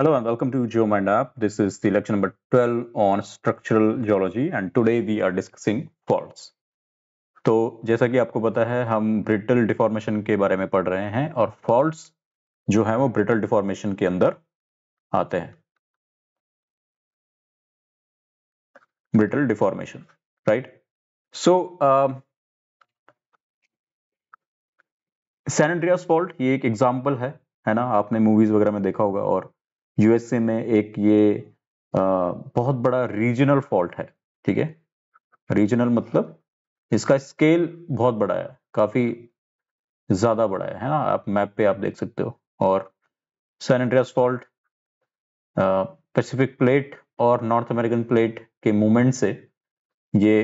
Hello and welcome to GeoMindApp. This is the lecture number 12 on structural geology and today we are discussing faults. तो जैसा कि आपको पता है हम ब्रिटल डिफॉर्मेशन के बारे में पढ़ रहे हैं और फॉल्ट्स जो है वो ब्रिटल डिफॉर्मेशन के अंदर आते हैं brittle deformation right so San Andreas fault ये एक एग्जाम्पल है है ना आपने मूवीज वगैरह में देखा होगा और यूएसए में एक ये आ, बहुत बड़ा रीजनल फॉल्ट है ठीक है रीजनल मतलब इसका स्केल बहुत बड़ा है काफी ज्यादा बड़ा है, है ना आप मैप पे आप देख सकते हो और San Andreas fault Pacific plate और नॉर्थ अमेरिकन प्लेट के मूवमेंट से ये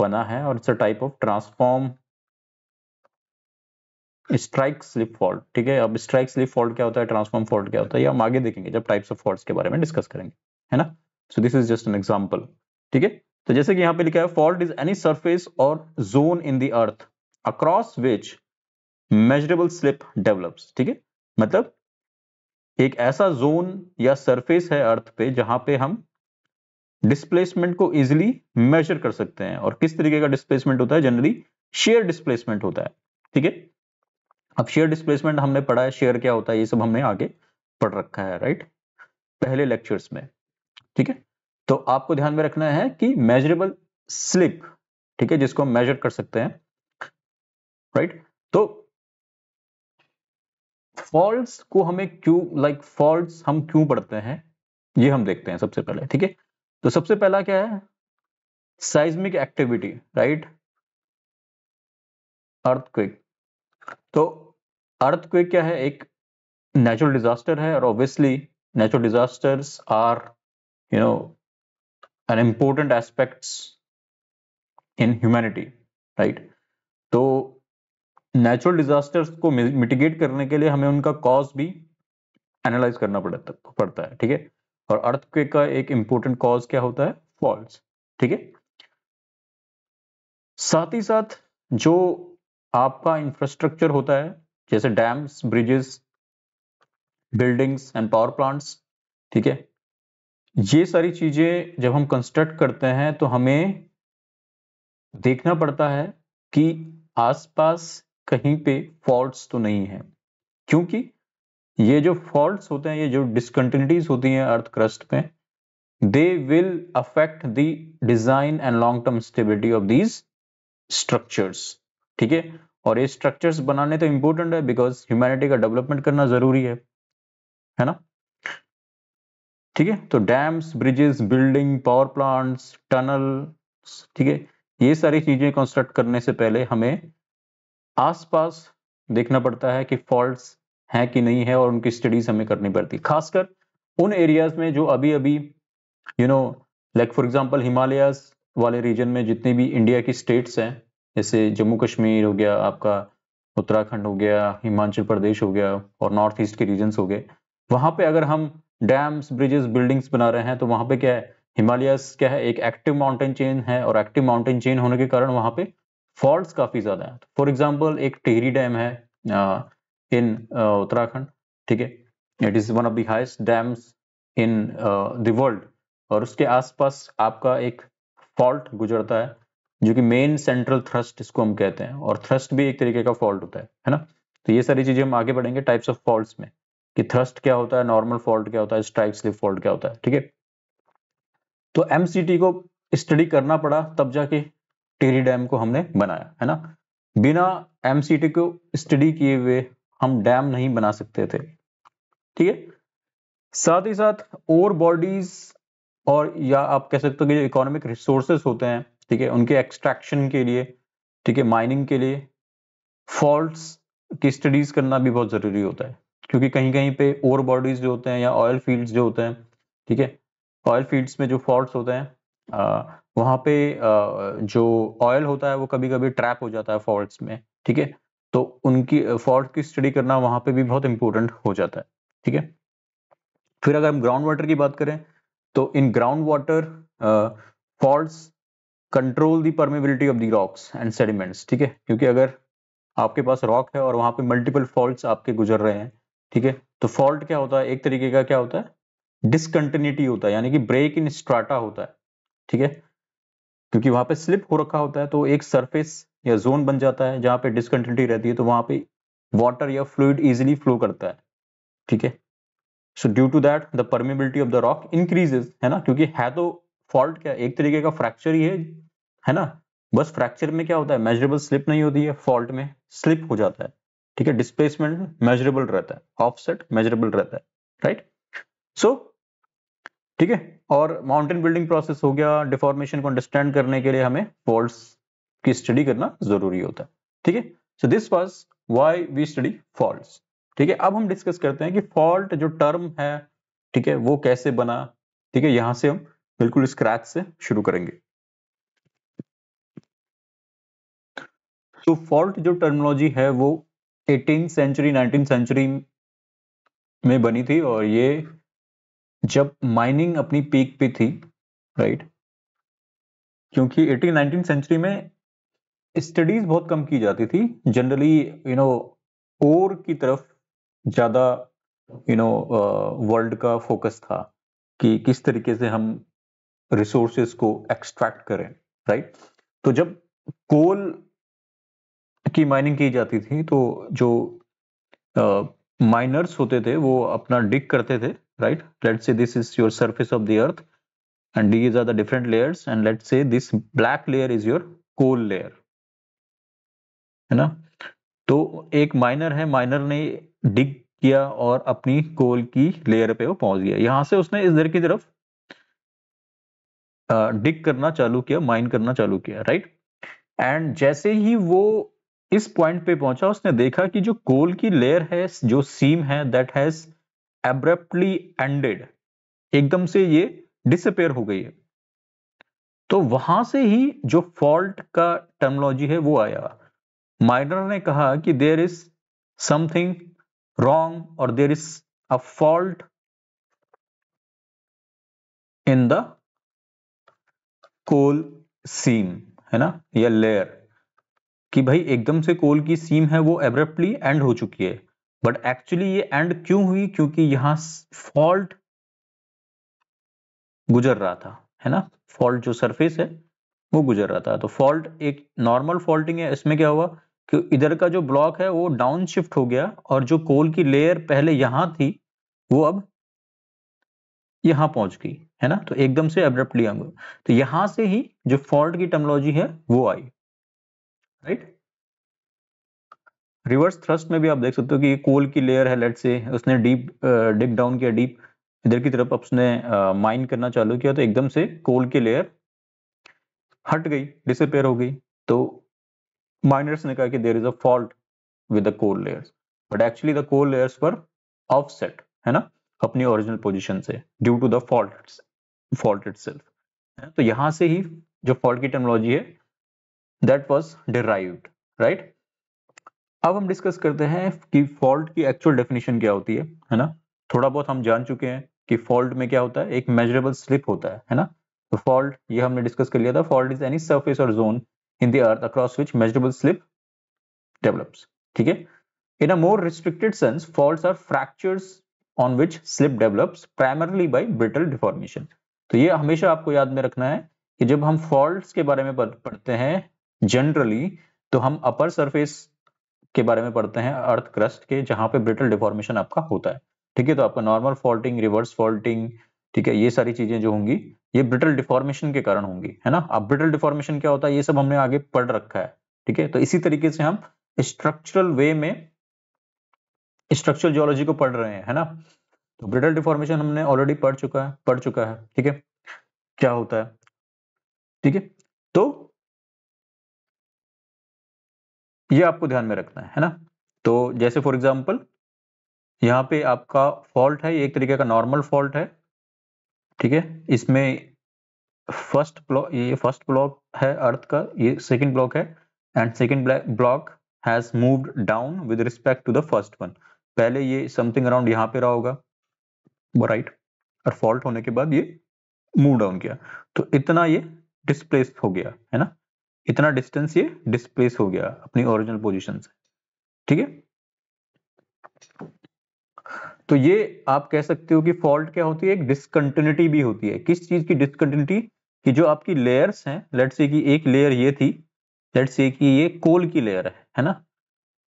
बना है और it's a type of transform strike slip fault ठीक है अब स्ट्राइक स्लिप फॉल्ट क्या होता है ट्रांसफॉर्म फॉल्ट क्या होता है ये हम आगे देखेंगे जब टाइप्स ऑफ फॉल्ट्स के बारे में डिस्कस करेंगे है ना so this is just an example ठीक है तो जैसे कि यहाँ पे लिखा है फॉल्ट इज एनी सर्फेस और zone in the earth across which measurable slip develops ठीक है मतलब एक ऐसा जोन या सरफेस है अर्थ पे जहां पे हम डिस्प्लेसमेंट को इजिली मेजर कर सकते हैं और किस तरीके का डिस्प्लेसमेंट होता है जनरली शेयर डिस्प्लेसमेंट होता है ठीक है अब शेयर डिस्प्लेसमेंट हमने पढ़ा है शेयर क्या होता है ये सब हमने आगे पढ़ रखा है राइट पहले लेक्चर्स में ठीक है तो आपको ध्यान में रखना है कि मेजरेबल स्लिप ठीक है जिसको हम मेजर कर सकते हैं राइट तो फॉल्ट को हमें क्यों लाइक like फॉल्ट हम क्यों पढ़ते हैं ये हम देखते हैं सबसे पहले ठीक है तो सबसे पहला क्या है साइजमिक एक्टिविटी राइट अर्थक्विक तो अर्थ क्विक क्या है एक नेचुरल डिजास्टर है और obviously natural disasters are you know an important aspects in humanity right तो नेचुरल डिजास्टर्स को मिटिगेट करने के लिए हमें उनका कॉज भी एनालाइज करना पड़ता पड़ता है ठीक है और अर्थ का एक इंपॉर्टेंट कॉज क्या होता है फॉल्ट ठीक है साथ ही साथ जो आपका इंफ्रास्ट्रक्चर होता है जैसे dams bridges buildings and power plants ठीक है ये सारी चीजें जब हम कंस्ट्रक्ट करते हैं तो हमें देखना पड़ता है कि आसपास कहीं पे फॉल्ट्स तो नहीं है क्योंकि ये जो फॉल्ट्स होते हैं ये जो डिसकंटिन्यूटीज होती हैं अर्थ क्रस्ट पे they will affect the design and long term stability of these structures ठीक है और ये स्ट्रक्चर्स बनाने तो इम्पोर्टेंट है बिकॉज ह्यूमैनिटी का डेवलपमेंट करना जरूरी है है ना ठीक है तो dams bridges building power plants tunnel ठीक है ये सारी चीजें कंस्ट्रक्ट करने से पहले हमें आसपास देखना पड़ता है कि फॉल्ट्स हैं कि नहीं है और उनकी स्टडीज हमें करनी पड़ती खासकर उन एरियाज में जो अभी अभी you know like for example Himalayas वाले रीजन में जितने भी इंडिया की स्टेट्स हैं जैसे जम्मू कश्मीर हो गया आपका उत्तराखंड हो गया हिमाचल प्रदेश हो गया और नॉर्थ ईस्ट के रीजन हो गए वहाँ पे अगर हम डैम्स ब्रिजेस बिल्डिंग्स बना रहे हैं तो वहाँ पे क्या है हिमालयस क्या है एक एक्टिव माउंटेन चेन है और एक्टिव माउंटेन चेन होने के कारण वहाँ पे फॉल्ट काफ़ी ज़्यादा है फॉर एग्जाम्पल एक टेहरी डैम है इन उत्तराखंड ठीक है it is one of the highest dams in the world और उसके आसपास आपका एक फॉल्ट गुजरता है जो कि मेन सेंट्रल थ्रस्ट इसको हम कहते हैं और थ्रस्ट भी एक तरीके का फॉल्ट होता है है ना तो ये सारी चीजें हम आगे बढ़ेंगे टाइप्स ऑफ फॉल्ट में कि थ्रस्ट क्या होता है नॉर्मल फॉल्ट क्या होता है स्ट्राइक स्लिप फॉल्ट क्या होता है ठीक है तो एमसीटी को स्टडी करना पड़ा तब जाके टेरी डैम को हमने बनाया है ना बिना एमसीटी को स्टडी किए हुए हम डैम नहीं बना सकते थे ठीक है साथ ही साथ और बॉडीज और या आप कह सकते हो कि जो इकोनॉमिक रिसोर्सेस होते हैं ठीक है उनके एक्सट्रैक्शन के लिए ठीक है माइनिंग के लिए फॉल्ट्स की स्टडीज करना भी बहुत जरूरी होता है क्योंकि कहीं कहीं पे ओवर बॉडीज जो होते हैं या ऑयल फील्ड्स जो होते हैं ठीक है ऑयल फील्ड्स में जो फॉल्ट्स होते हैं आ, पे आ, जो ऑयल होता है वो कभी कभी ट्रैप हो जाता है फॉल्ट में ठीक है तो उनकी फॉल्ट की स्टडी करना वहां पे भी बहुत इंपॉर्टेंट हो जाता है ठीक है फिर अगर हम ग्राउंड वाटर की बात करें तो in groundwater faults control the permeability of the rocks and sediments ठीक है क्योंकि अगर आपके पास रॉक है और वहां पे मल्टीपल फॉल्ट आपके गुजर रहे हैं ठीक है तो फॉल्ट क्या होता है एक तरीके का क्या होता है डिसकंटिन्यूटी होता है यानी कि ब्रेक इन स्ट्राटा होता है ठीक है क्योंकि वहां पे स्लिप हो रखा होता है तो एक सरफेस या जोन बन जाता है जहां पे डिसकंटिन्यूटी रहती है तो वहां पे वाटर या फ्लूड इजिली फ्लो करता है ठीक है so due to that the permeability of the rock increases है ना क्योंकि है तो फॉल्ट क्या एक तरीके का फ्रैक्चर ही है है ना बस फ्रैक्चर में क्या होता है मेजरेबल स्लिप नहीं होती है फॉल्ट में स्लिप हो जाता है ठीक है डिस्प्लेसमेंट मेजरेबल रहता है ऑफसेट मेजरेबल रहता है राइट right? सो so, ठीक है और माउंटेन बिल्डिंग प्रोसेस हो गया डिफॉर्मेशन को अंडरस्टैंड करने के लिए हमें फॉल्ट की स्टडी करना जरूरी होता है ठीक है so this was why we study fault ठीक है अब हम डिस्कस करते हैं कि फॉल्ट जो टर्म है ठीक है वो कैसे बना ठीक है यहां से हम बिल्कुल स्क्रैच से शुरू करेंगे तो फॉल्ट जो टर्मिनोलॉजी है वो एटीन सेंचुरी नाइनटीन सेंचुरी में बनी थी और ये जब माइनिंग अपनी पीक पे थी राइट क्योंकि एटीन नाइनटीन सेंचुरी में स्टडीज बहुत कम की जाती थी जनरली यू नो ओर की तरफ ज्यादा यू नो वर्ल्ड का फोकस था कि किस तरीके से हम रिसोर्सेस को एक्सट्रैक्ट करें राइट तो जब कोल की माइनिंग की जाती थी तो जो माइनर्स होते थे वो अपना डिग करते थे right let's say this is your surface of the earth and these are the different layers and let's say this black layer is your coal layer है ना तो एक माइनर है माइनर ने डिग किया और अपनी कोल की लेयर पे वो पहुंच गया यहां से उसने इधर की तरफ डिक करना चालू किया माइन करना चालू किया राइट एंड जैसे ही वो इस पॉइंट पे पहुंचा उसने देखा कि जो कोल की लेयर है जो सीम है दैट हैज एब्रप्टली एंडेड एकदम से ये डिसअपेयर हो गई है तो वहां से ही जो फॉल्ट का टर्मोलॉजी है वो आया माइनर ने कहा कि देर इज समथिंग रॉन्ग और there is a fault in the coal seam है ना या लेयर कि भाई एकदम से कोल की सीम है वो एब्रप्टली एंड हो चुकी है बट एक्चुअली ये एंड क्यों हुई क्योंकि यहां फॉल्ट गुजर रहा था है ना फॉल्ट जो सरफेस है वो गुजर रहा था तो फॉल्ट एक नॉर्मल फॉल्टिंग है इसमें क्या हुआ कि इधर का जो ब्लॉक है वो डाउन शिफ्ट हो गया और जो कोल की लेयर पहले यहां थी वो अब यहां पहुंच गई है ना तो एकदम से अब्रप्टली अंग तो यहां से ही जो फॉल्ट की टर्मोलॉजी है वो आई राइट रिवर्स थ्रस्ट में भी आप देख सकते हो कि कोल की लेयर है लेट से उसने डीप डिप डाउन किया डीप इधर की तरफ उसने माइन करना चालू किया तो एकदम से कोल की लेयर हट गई डिसअपेयर हो गई तो माइनर्स ने कहा कि there is a fault with the coal layers but actually the coal layers पर ऑफसेट है ना अपनी ओरिजिनल पोजीशन से due to the fault fault itself तो यहां से ही जो फॉल्ट की टर्मोलॉजी है दैट वाज डिराइव्ड राइट अब हम डिस्कस करते हैं कि फॉल्ट की एक्चुअल डेफिनेशन क्या होती है है ना थोड़ा बहुत हम जान चुके हैं कि फॉल्ट में क्या होता है एक मेजरेबल स्लिप होता है है ना तो फॉल्ट ये हमने डिस्कस कर लिया था फॉल्ट इज एनी सर्फेस और zone in the earth across which measurable slip develops ठीक है in a more restricted sense fault are fractures on which slip develops primarily by brittle deformation तो ये हमेशा आपको याद में रखना है कि जब हम फॉल्ट तो के बारे में पढ़ते हैं जनरली तो हम अपर सरफेस के बारे में पढ़ते हैं अर्थ क्रस्ट के जहां पे ब्रिटल डिफॉर्मेशन आपका होता है ठीक है तो आपका नॉर्मल फॉल्टिंग रिवर्स फॉल्टिंग ठीक है ये सारी चीजें जो होंगी ये ब्रिटल डिफॉर्मेशन के कारण होंगी है ना अब ब्रिटल डिफॉर्मेशन क्या होता है ये सब हमने आगे पढ़ रखा है ठीक है तो इसी तरीके से हम स्ट्रक्चरल वे में स्ट्रक्चरल जियोलॉजी को पढ़ रहे हैं है ना तो ब्रिटल डिफॉर्मेशन हमने ऑलरेडी पढ़ चुका है पढ़ चुका है ठीक है क्या होता है ठीक है तो ये आपको ध्यान में रखना है है ना तो जैसे फॉर एग्जाम्पल यहाँ पे आपका फॉल्ट है एक तरीके का नॉर्मल फॉल्ट है ठीक है इसमें फर्स्ट ब्लॉक ये फर्स्ट ब्लॉक है अर्थ का ये सेकंड ब्लॉक है and second block has moved down with respect to the first one पहले ये समथिंग अराउंड यहां पे रहा होगा राइट और फॉल्ट होने के बाद ये मूव डाउन किया तो इतना ये डिस्प्लेस हो गया है ना इतना डिस्टेंस ये डिस्प्लेस हो गया अपनी ओरिजिनल पोजिशन से ठीक है तो ये आप कह सकते हो कि फॉल्ट क्या होती है एक डिस्कंटिन्यूटी भी होती है किस चीज की डिसकंटिन्यूटी कि जो आपकी लेयर्स हैं लेट्स से कि एक लेयर ये थी लेट्स से कि ये कोल की लेयर है है ना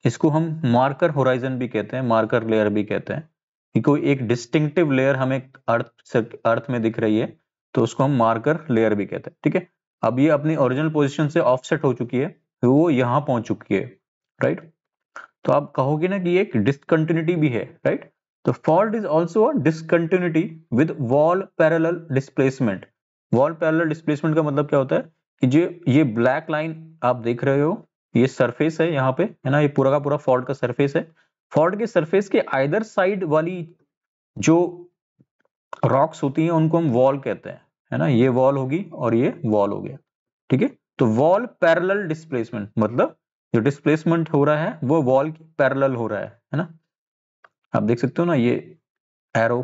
इसको हम मार्कर होराइजन भी कहते हैं मार्कर लेयर भी कहते हैं कि कोई एक डिस्टिंक्टिव लेयर हमें अर्थ से अर्थ में दिख रही है तो उसको हम मार्कर लेयर भी कहते हैं ठीक है अब ये अपनी ओरिजिनल पोजिशन से ऑफसेट हो चुकी है तो वो यहां पहुंच चुकी है राइट तो आप कहोगे ना कि एक डिस्कंटिन्यूटी भी है राइट तो fault is also discontinuity with wall parallel displacement wall parallel displacement का मतलब क्या होता है कि जो ये ब्लैक लाइन आप देख रहे हो ये सरफेस है यहाँ पे है ना ये पूरा का पूरा फॉल्ट का सरफेस है फॉल्ट के सरफेस के आइदर साइड वाली जो रॉक्स होती हैं उनको हम वॉल कहते हैं है ना ये वॉल होगी और ये वॉल हो गया ठीक है तो वॉल पैरेलल डिस्प्लेसमेंट मतलब जो डिस्प्लेसमेंट हो रहा है वो वॉल पैरेलल हो रहा है है ना आप देख सकते हो ना ये एरो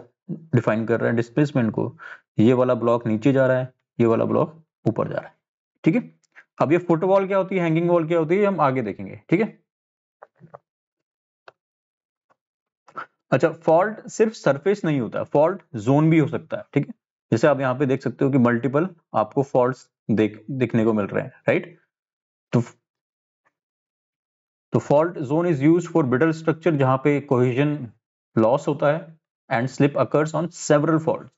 डिफाइन कर रहा है डिस्प्लेसमेंट को ये वाला ब्लॉक नीचे जा रहा है ये वाला ब्लॉक ऊपर जा रहा है ठीक है अब ये वॉल क्या होती है हैंगिंग वॉल क्या होती है हम आगे देखेंगे ठीक है अच्छा फॉल्ट सिर्फ सरफेस नहीं होता फॉल्ट जोन भी हो सकता है ठीक है जैसे आप यहाँ पे देख सकते हो कि मल्टीपल आपको फॉल्ट देख दिखने को मिल रहे हैं राइट तो तो fault zone is use for brittle structure जहां पे कोहिजन लॉस होता है and slip occurs on several fault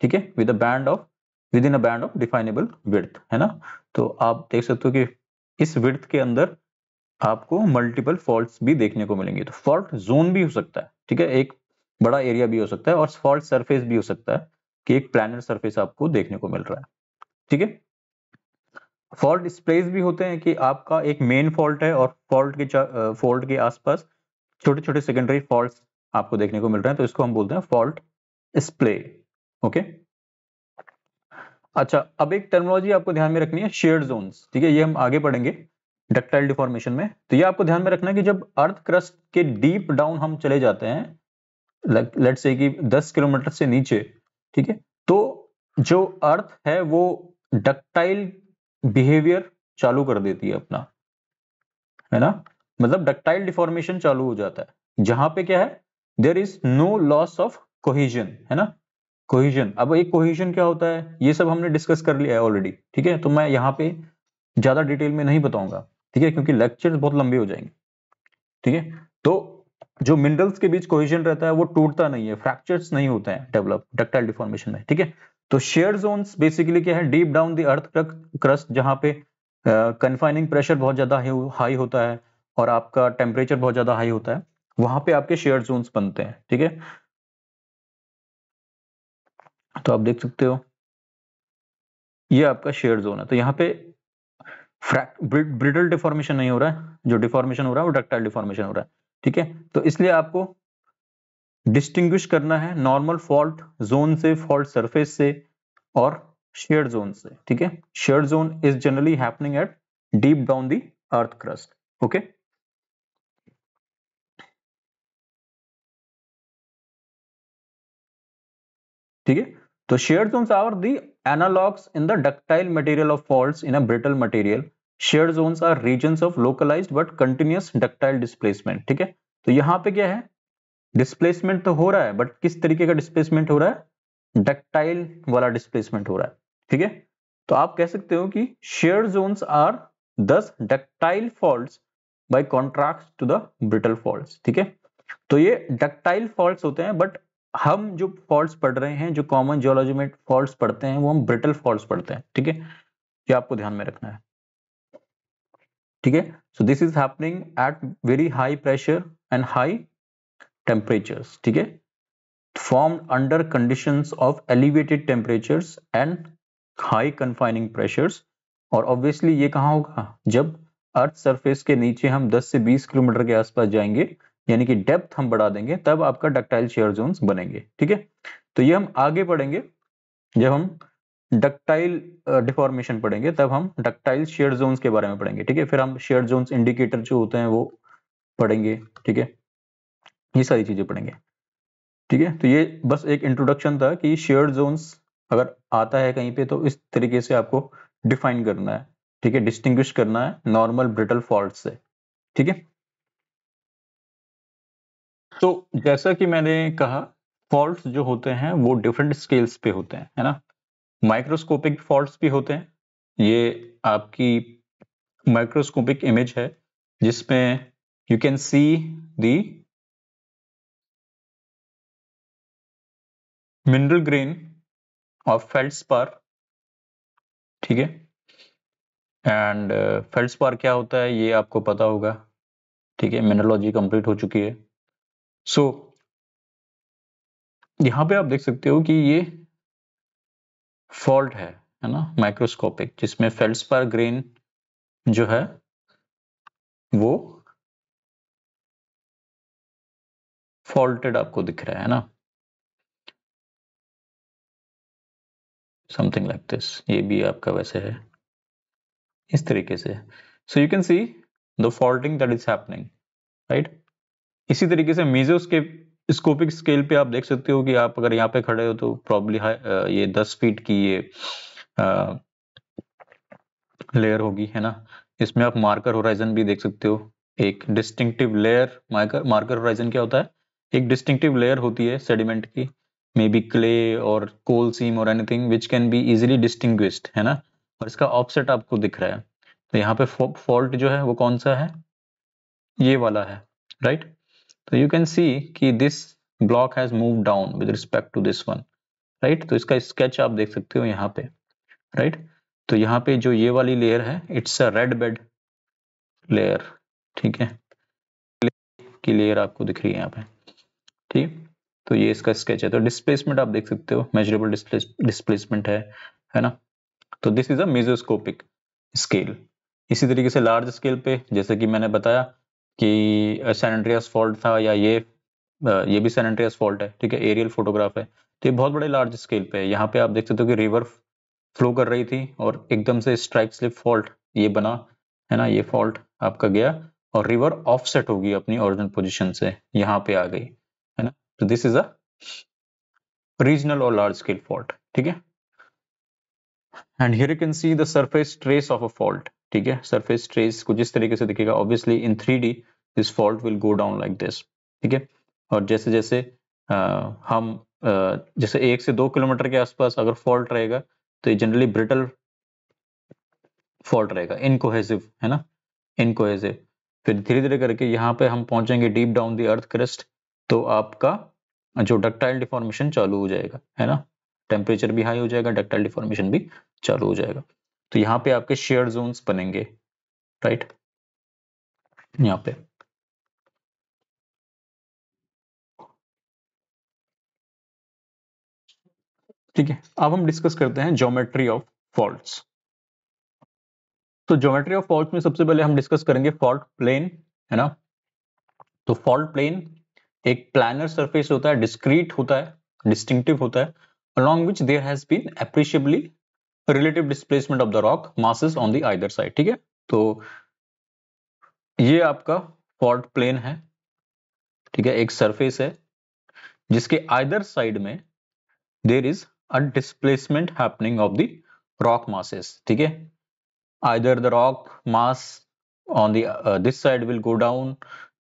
ठीक है with band of within a band of definable width है ना तो आप देख सकते हो कि इस विड्थ के अंदर आपको मल्टीपल फॉल्ट भी देखने को मिलेंगे तो फॉल्ट जोन भी हो सकता है ठीक है एक बड़ा एरिया भी हो सकता है और फॉल्ट सरफेस भी हो सकता है कि एक प्लानर सरफेस आपको देखने को मिल रहा है ठीक है फॉल्ट स्प्लेस भी होते हैं कि आपका एक मेन फॉल्ट है और फॉल्ट के फॉल्ट के आसपास छोटे छोटे सेकेंडरी फॉल्ट आपको देखने को मिल रहे हैं तो इसको हम बोलते हैं फॉल्ट स्प्ले ओके अच्छा अब एक टर्मोलॉजी आपको ध्यान में रखनी है शेयर जोन ठीक है ये हम आगे पढ़ेंगे डक्टाइल डिफॉर्मेशन में तो ये आपको ध्यान में रखना है कि जब अर्थ क्रस्ट के डीप डाउन हम चले जाते हैं लेट से कि 10 किलोमीटर से नीचे ठीक है तो जो अर्थ है वो डक्टाइल बिहेवियर चालू कर देती है अपना है ना मतलब डक्टाइल डिफॉर्मेशन चालू हो जाता है जहां पे क्या है there is no loss of cohesion है ना कोहिजन अब एक कोहिजन क्या होता है ये सब हमने डिस्कस कर लिया है ऑलरेडी ठीक है तो मैं यहाँ पे ज्यादा डिटेल में नहीं बताऊंगा ठीक है क्योंकि लेक्चर बहुत लंबे हो जाएंगे ठीक है तो जो मिनरल्स के बीच कोहिजन रहता है वो टूटता नहीं है फ्रैक्चर्स नहीं होते हैं डेवलप डक्टाइल डिफॉर्मेशन में ठीक है तो शेयर जोन बेसिकली क्या है deep down the earth crust जहां पे कन्फाइनिंग uh, प्रेशर बहुत ज्यादा हाई होता है और आपका टेम्परेचर बहुत ज्यादा हाई होता है वहां पे आपके शेयर जोन बनते हैं ठीक है तो आप देख सकते हो ये आपका शेयर जोन है तो यहाँ पे ब्रिडल डिफॉर्मेशन नहीं हो रहा है जो डिफॉर्मेशन हो रहा है वो डक्टाइल डिफॉर्मेशन हो रहा है ठीक है तो इसलिए आपको डिस्टिंग्विश करना है नॉर्मल फॉल्ट जोन से फॉल्ट सरफेस से और शेयर जोन से ठीक है shear zone is generally happening at deep down the earth crust okay ठीक है तो शेड्स zones are the analogs in the ductile material of fault in brittle material shear zones are region of localize but continuous ductile displacement ठीक है तो यहां पे क्या है डिस्प्लेसमेंट तो हो रहा है बट किस तरीके का डिस्प्लेसमेंट हो रहा है डक्टाइल वाला डिस्प्लेसमेंट हो रहा है ठीक है तो आप कह सकते हो कि shear zone are thus ductile fault by contrast to the brittle fault ठीक है तो ये डक्टाइल फॉल्ट होते हैं बट हम जो फॉल्ट पढ़ रहे हैं जो कॉमन जियोलॉजी में फॉल्ट पढ़ते हैं वो हम ब्रिटल फॉल्ट पढ़ते हैं ठीक है ये आपको ध्यान में रखना है ठीक है so this is happening at very high pressure and high temperature ठीक है form under condition of elevated temperatures and high confining pressures और ऑब्वियसली ये कहा होगा जब अर्थ सरफेस के नीचे हम 10 से 20 किलोमीटर के आसपास जाएंगे यानी कि डेप्थ हम बढ़ा देंगे तब आपका डक्टाइल शेयर जोन बनेंगे ठीक है तो ये हम आगे पढ़ेंगे जब हम डक्टाइल डिफॉर्मेशन पढ़ेंगे तब हम डक्टाइल शेयर जोन के बारे में पढ़ेंगे ठीक है फिर हम शेयर जोन इंडिकेटर जो होते हैं वो पढ़ेंगे ठीक है ये सारी चीजें पढ़ेंगे ठीक है तो ये बस एक इंट्रोडक्शन था कि शेयर जोन्स अगर आता है कहीं पे तो इस तरीके से आपको डिफाइन करना है ठीक है डिस्टिंग्विश करना है नॉर्मल ब्रिटल फॉल्ट से ठीक है तो जैसा कि मैंने कहा फॉल्ट जो होते हैं वो डिफरेंट स्केल्स पे होते हैं है ना माइक्रोस्कोपिक फॉल्ट्स भी होते हैं ये आपकी माइक्रोस्कोपिक इमेज है जिसमें you can see the mineral grain of feldspar ठीक है एंड फेल्डस्पार uh, क्या होता है ये आपको पता होगा ठीक है मिनरोलॉजी कंप्लीट हो चुकी है सो so, यहां पे आप देख सकते हो कि ये फॉल्ट है है ना माइक्रोस्कोपिक जिसमें पर ग्रेन जो है वो फॉल्टेड आपको दिख रहा है ना समथिंग लाइक दिस ये भी आपका वैसे है इस तरीके से so you can see the faulting that is happening right इसी तरीके से मेजोस्केप स्कोपिक स्केल पे आप देख सकते हो कि आप अगर यहाँ पे खड़े हो तो प्रॉब्ली ये दस फीट की ये लेयर होगी है ना इसमें आप मार्कर होराइजन भी देख सकते हो एक distinctive layer marker marker horizon क्या होता है एक डिस्टिंक्टिव लेयर होती है सेडिमेंट की मे बी क्ले और कोल सीम और anything which can be easily distinguish है ना और इसका ऑफसेट आपको दिख रहा है तो यहाँ पे फॉल्ट जो है वो कौन सा है ये वाला है राइट right? तो यू कैन सी कि this block has move down with respect to this one right तो इसका स्केच आप देख सकते हो यहाँ पे राइट right? तो यहाँ पे जो ये वाली लेयर है it's a red bed layer ठीक है की लेयर आपको दिख रही है यहाँ पे ठीक तो ये इसका स्केच है तो डिस्प्लेसमेंट आप देख सकते हो मेजरेबल डिस्प्लेसमेंट है है ना तो this is a mesoscopic scale इसी तरीके से लार्ज स्केल पे जैसे कि मैंने बताया कि सैन एंड्रियास फॉल्ट था या ये ये भी सैन एंड्रियास फॉल्ट है ठीक है एरियल फोटोग्राफ है तो ये बहुत बड़े लार्ज स्केल पे है यहाँ पे आप देख सकते हो कि रिवर फ्लो कर रही थी और एकदम से स्ट्राइक स्लिप फॉल्ट ये बना है ना ये फॉल्ट आपका गया और रिवर ऑफसेट होगी अपनी ओरिजिनल पोजिशन से यहाँ पे आ गई है ना तो दिस इज अ रीजनल और लार्ज स्केल फॉल्ट ठीक है and here can see the surface trace of a fault ठीक है सरफेस ट्रेस को जिस तरीके से दिखेगा obviously in three D this fault will go down like this ठीक है और जैसे जैसे आ, हम आ, जैसे एक से दो किलोमीटर के आसपास अगर फॉल्ट रहेगा तो ये जनरली ब्रिटल फॉल्ट रहेगा इनकोहेसिव है ना इनकोहेसिव फिर धीरे धीरे करके यहाँ पे हम पहुंचेंगे deep down the earth crust तो आपका जो डक्टाइल डिफॉर्मेशन चालू हो जाएगा है ना टेम्परेचर भी हाई हो जाएगा डक्टाइल डिफॉर्मेशन भी चालू हो जाएगा तो यहां पे आपके शेयर जोन्स बनेंगे राइट यहां पे ठीक है अब हम डिस्कस करते हैं ज्योमेट्री ऑफ फॉल्ट्स तो ज्योमेट्री ऑफ फॉल्ट में सबसे पहले हम डिस्कस करेंगे फॉल्ट प्लेन है ना तो फॉल्ट प्लेन एक प्लानर सरफेस होता है डिस्क्रीट होता है डिस्टिंक्टिव होता है along which there has been appreciably relative displacement of the rock masses on the either side ठीक है तो ये आपका फॉल्ट प्लेन है ठीक है एक सरफेस है जिसके आइदर साइड में there is a displacement happening of the rock masses ठीक है either the rock mass on the this side will go down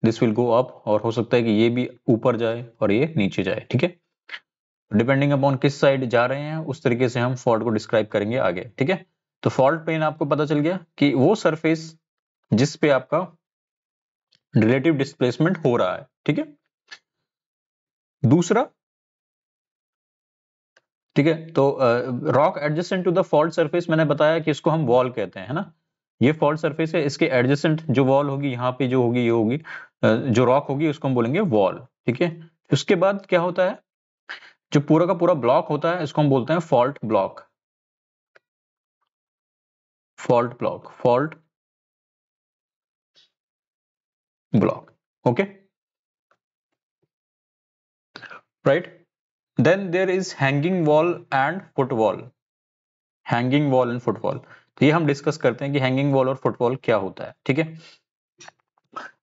this will go up और हो सकता है कि ये भी ऊपर जाए और ये नीचे जाए ठीक है डिपेंडिंग अपॉन किस साइड जा रहे हैं उस तरीके से हम फॉल्ट को डिस्क्राइब करेंगे आगे ठीक है तो फॉल्ट पेन आपको पता चल गया कि वो सरफेस जिस पे आपका रिलेटिव डिस्प्लेसमेंट हो रहा है ठीक है दूसरा ठीक है तो rock adjacent to the fault surface मैंने बताया कि इसको हम वॉल कहते हैं है ना ये फॉल्ट सरफेस है इसके एडजस्टेंट जो वॉल होगी यहाँ पे जो होगी ये होगी जो रॉक होगी उसको हम बोलेंगे वॉल ठीक है उसके बाद क्या होता है जो पूरा का पूरा ब्लॉक होता है इसको हम बोलते हैं fault block fault block fault block okay right then there is hanging wall and footwall hanging wall and footwall तो ये हम डिस्कस करते हैं कि हैंगिंग वॉल और फुटवॉल क्या होता है ठीक है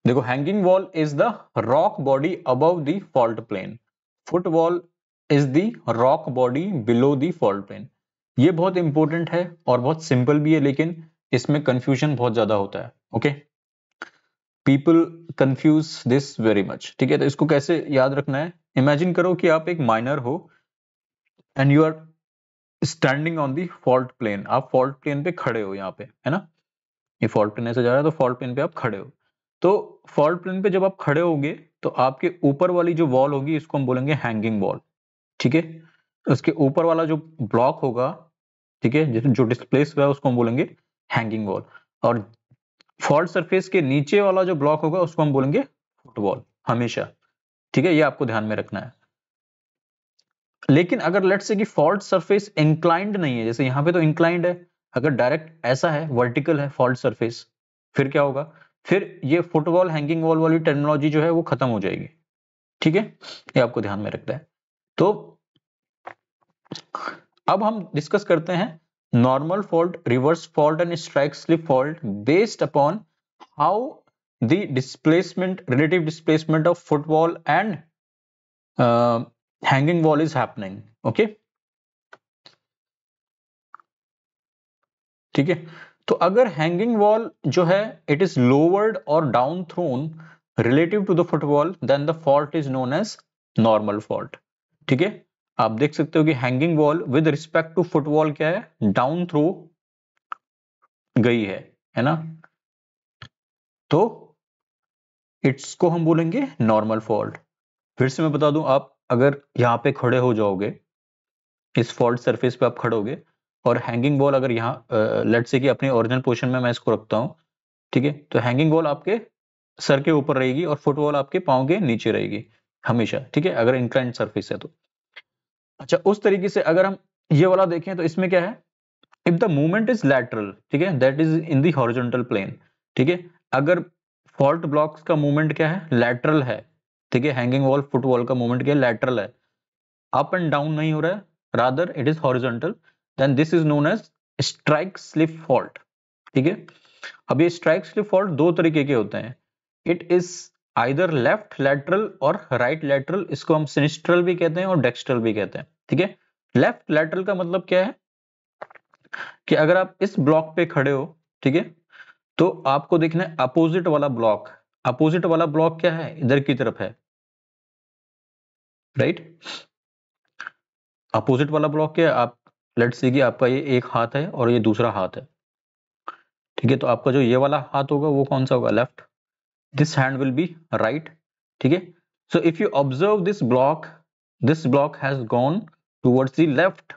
देखो hanging wall is the rock body above the fault plane footwall is the rock body below the fault plane ये बहुत इंपॉर्टेंट है और बहुत सिंपल भी है लेकिन इसमें कंफ्यूजन बहुत ज्यादा होता है okay people confuse this very much ठीक है तो इसको कैसे याद रखना है इमेजिन करो कि आप एक माइनर हो and you are standing on the fault plane आप फॉल्ट प्लेन पे खड़े हो यहाँ पे है ना ये फॉल्ट प्लेन ऐसे जा रहा है तो फॉल्ट प्लेन पे आप खड़े हो तो फॉल्ट प्लेन पे जब आप खड़े होगे तो आपके ऊपर वाली जो वॉल होगी इसको हम बोलेंगे हैंगिंग वॉल ठीक है उसके ऊपर वाला जो ब्लॉक होगा ठीक है जो डिस्प्लेस हुआ है उसको हम बोलेंगे हैंगिंग वॉल और फॉल्ट सरफेस के नीचे वाला जो ब्लॉक होगा उसको हम बोलेंगे फुटबॉल हमेशा ठीक है ये आपको ध्यान में रखना है लेकिन अगर लेट से कि फॉल्ट सरफेस इंक्लाइंड नहीं है जैसे यहां पे तो इंक्लाइंड है अगर डायरेक्ट ऐसा है वर्टिकल है फॉल्ट सरफेस फिर क्या होगा फिर ये फुटबॉल हैंगिंग वॉल वाली टर्मिनोलॉजी जो है वो खत्म हो जाएगी ठीक है ये आपको ध्यान में रखना है तो अब हम डिस्कस करते हैं normal fault reverse fault and strike slip fault based upon how the displacement relative displacement of footwall and hanging wall is happening okay ठीक है तो अगर हैंगिंग वॉल जो है इट इज लोवर्ड और down thrown relative to the footwall then the fault is known as normal fault ठीक है आप देख सकते हो कि hanging wall with respect to footwall क्या है डाउन थ्रू गई है है ना तो इट्स को हम बोलेंगे नॉर्मल फॉल्ट फिर से मैं बता दूं आप अगर यहाँ पे खड़े हो जाओगे इस फॉल्ट सरफेस पे आप खड़े होगे और हैंगिंग बॉल अगर यहाँ लेट से कि अपने ओरिजिनल पोजिशन में मैं इसको रखता हूँ ठीक है तो हैंगिंग बॉल आपके सर के ऊपर रहेगी और फुटबॉल आपके पाँव के नीचे रहेगी हमेशा ठीक है अगर इंक्लाइंट सर्फेस है तो अच्छा उस तरीके से अगर हम ये वाला देखें तो इसमें क्या है if the movement is lateral ठीक है that is in the horizontal plane ठीक है अगर फॉल्ट ब्लॉक्स का मूवमेंट क्या है लैटरल है ठीक है हैंगिंग वॉल फुटवॉल का मूवमेंट क्या है लैटरल है अप एंड डाउन नहीं हो रहा है rather it is horizontal then this is known as strike slip fault ठीक है अब ये स्ट्राइक स्लिप फॉल्ट दो तरीके के होते हैं it is either left lateral और राइट right लेटरल इसको हम सिनिस्ट्रल भी कहते हैं और डेक्स्ट्रल भी कहते हैं ठीक है लेफ्ट लेटरल का मतलब क्या है कि अगर आप इस ब्लॉक पे खड़े हो ठीक है तो आपको देखना है अपोजिट वाला ब्लॉक अपोजिट वाला ब्लॉक क्या है इधर की तरफ है राइट अपोजिट वाला ब्लॉक क्या है आप लेट सी कि आपका ये एक हाथ है और ये दूसरा हाथ है ठीक है तो आपका जो ये वाला हाथ होगा वो कौन सा होगा left this hand will be right ठीक है so if you observe this block this block has gone towards the left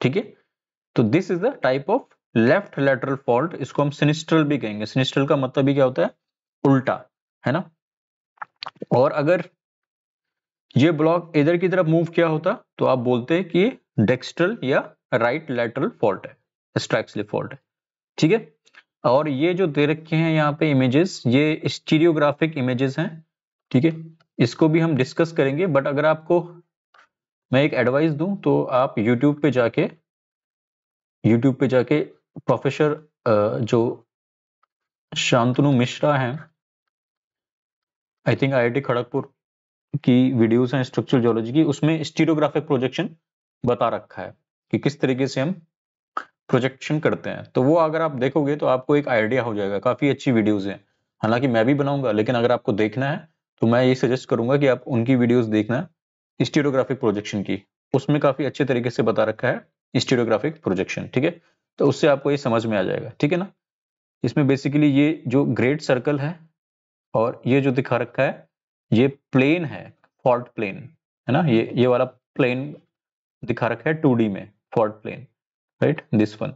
ठीक है तो this is the type of left lateral fault isko hum sinistral bhi kahenge sinistral का मतलब भी क्या होता है उल्टा है ना और अगर ये ब्लॉक इधर की तरफ मूव किया होता तो आप बोलते हैं कि डेक्स्ट्रल या राइट लेटरल फॉल्ट है स्ट्रैक्सली फॉल्ट है ठीक है और ये जो दे रखे हैं यहाँ पे इमेजेस ये स्टीरियोग्राफिक इमेजेस हैं ठीक है इसको भी हम डिस्कस करेंगे बट अगर आपको मैं एक एडवाइस दूं तो आप यूट्यूब पे जाके यूट्यूब पे जाके प्रोफेसर जो शांतनु मिश्रा हैं आई थिंक आईआईटी खड़गपुर की वीडियोस हैं स्ट्रक्चरल जोलॉजी की उसमें स्टीरियोग्राफिक प्रोजेक्शन बता रखा है कि किस तरीके से हम प्रोजेक्शन करते हैं तो वो अगर आप देखोगे तो आपको एक आइडिया हो जाएगा काफ़ी अच्छी वीडियोज़ हैं हालांकि मैं भी बनाऊंगा लेकिन अगर आपको देखना है तो मैं ये सजेस्ट करूंगा कि आप उनकी वीडियोज देखना स्टीरियोग्राफिक प्रोजेक्शन की उसमें काफ़ी अच्छे तरीके से बता रखा है स्टीरियोग्राफिक प्रोजेक्शन ठीक है तो उससे आपको ये समझ में आ जाएगा ठीक है ना इसमें बेसिकली ये जो ग्रेट सर्कल है और ये जो दिखा रखा है ये प्लेन है फॉल्ट प्लेन है ना ये ये वाला प्लेन दिखा रखा है टू में fault plane right this one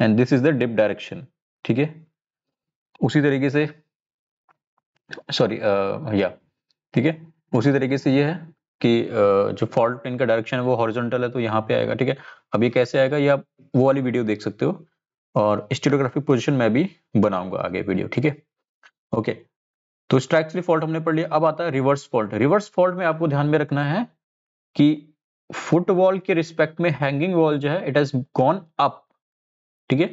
and this is the dip direction ठीक है उसी तरीके से सॉरी या uh, ठीक है उसी तरीके से ये है कि uh, जो फॉल्ट प्लेन का डायरेक्शन है वो हॉरिजॉन्टल है तो यहाँ पे आएगा ठीक है अब ये कैसे आएगा ये आप वो वाली वीडियो देख सकते हो और स्टेटोग्राफिक पोजीशन मैं भी बनाऊंगा आगे वीडियो ठीक है ओके तो स्ट्राइक्सली फॉल्ट हमने पढ़ लिया अब आता है रिवर्स फॉल्ट रिवर्स फॉल्ट में आपको ध्यान में रखना है कि फुटबॉल के रिस्पेक्ट में हैंगिंग वॉल जो है इट हैज गॉन अप ठीक है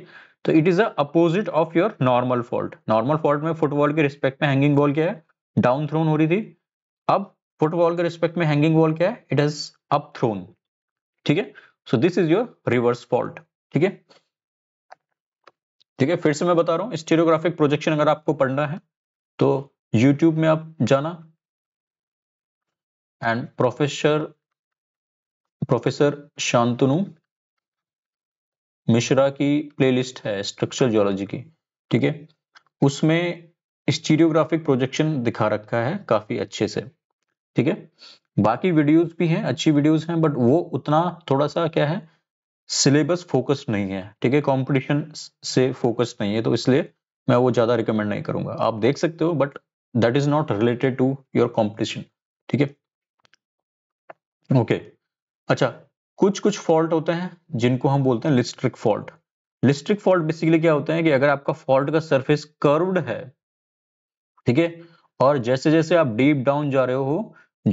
तो it is opposite of your normal fault normal fault में फुटबॉल के रिस्पेक्ट में हैंगिंग वॉल क्या है डाउन थ्रोन हो रही थी अब फुटबॉल के रिस्पेक्ट में हैंगिंग वॉल क्या है इट हैज अप थ्रोन ठीक है so this is your reverse fault ठीक है ठीक है फिर से मैं बता रहा हूं स्टीरियोग्राफिक प्रोजेक्शन अगर आपको पढ़ना है तो यूट्यूब में आप जाना and professor professor Shantanu Mishra की प्लेलिस्ट है स्ट्रक्चरल जियोलॉजी की ठीक है उसमें स्टीरियोग्राफिक प्रोजेक्शन दिखा रखा है काफी अच्छे से ठीक है बाकी वीडियोस भी हैं अच्छी वीडियोस हैं बट वो उतना थोड़ा सा क्या है सिलेबस फोकस्ड नहीं है ठीक है कंपटीशन से फोकस्ड नहीं है तो इसलिए मैं वो ज्यादा रिकमेंड नहीं करूंगा आप देख सकते हो but that is not related to your competition ठीक है ओके अच्छा कुछ कुछ फॉल्ट होते हैं जिनको हम बोलते हैं listric fault listric fault basically क्या होते हैं कि अगर आपका फॉल्ट का सरफेस कर्व्ड है ठीक है और जैसे जैसे आप डीप डाउन जा रहे हो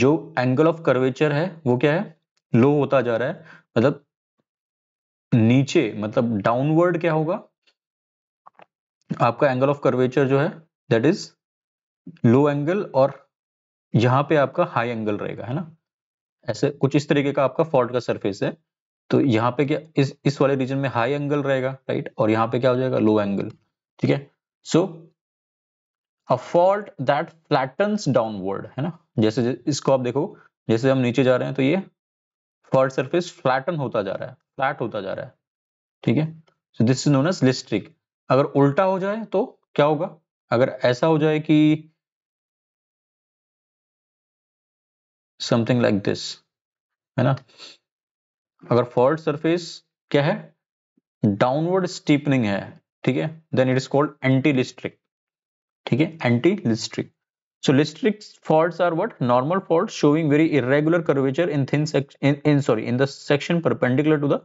जो एंगल ऑफ कर्वेचर है वो क्या है लो होता जा रहा है मतलब नीचे मतलब डाउनवर्ड क्या होगा आपका एंगल ऑफ कर्वेचर जो है दैट इज लो एंगल और यहां पे आपका हाई एंगल रहेगा है ना ऐसे कुछ इस तरीके का आपका फॉल्ट का सरफेस है तो यहाँ पे क्या इस इस वाले रीजन में हाई एंगल रहेगा राइट और यहाँ पे क्या हो जाएगा लो एंगल ठीक है so a fault that flattens downward है ना जैसे इसको आप देखो जैसे हम नीचे जा रहे हैं तो ये फॉल्ट सरफेस फ्लैटन होता जा रहा है फ्लैट होता जा रहा है ठीक है so this is known as listric अगर उल्टा हो जाए तो क्या होगा अगर ऐसा हो जाए कि समथिंग लाइक दिस है ना अगर फॉल्ट सरफेस क्या है डाउनवर्ड स्टीपनिंग है ठीक है then it is called anti listric ठीक है anti listric so listric fault are what normal fault showing very irregular curvature in thin in sorry in the section perpendicular to the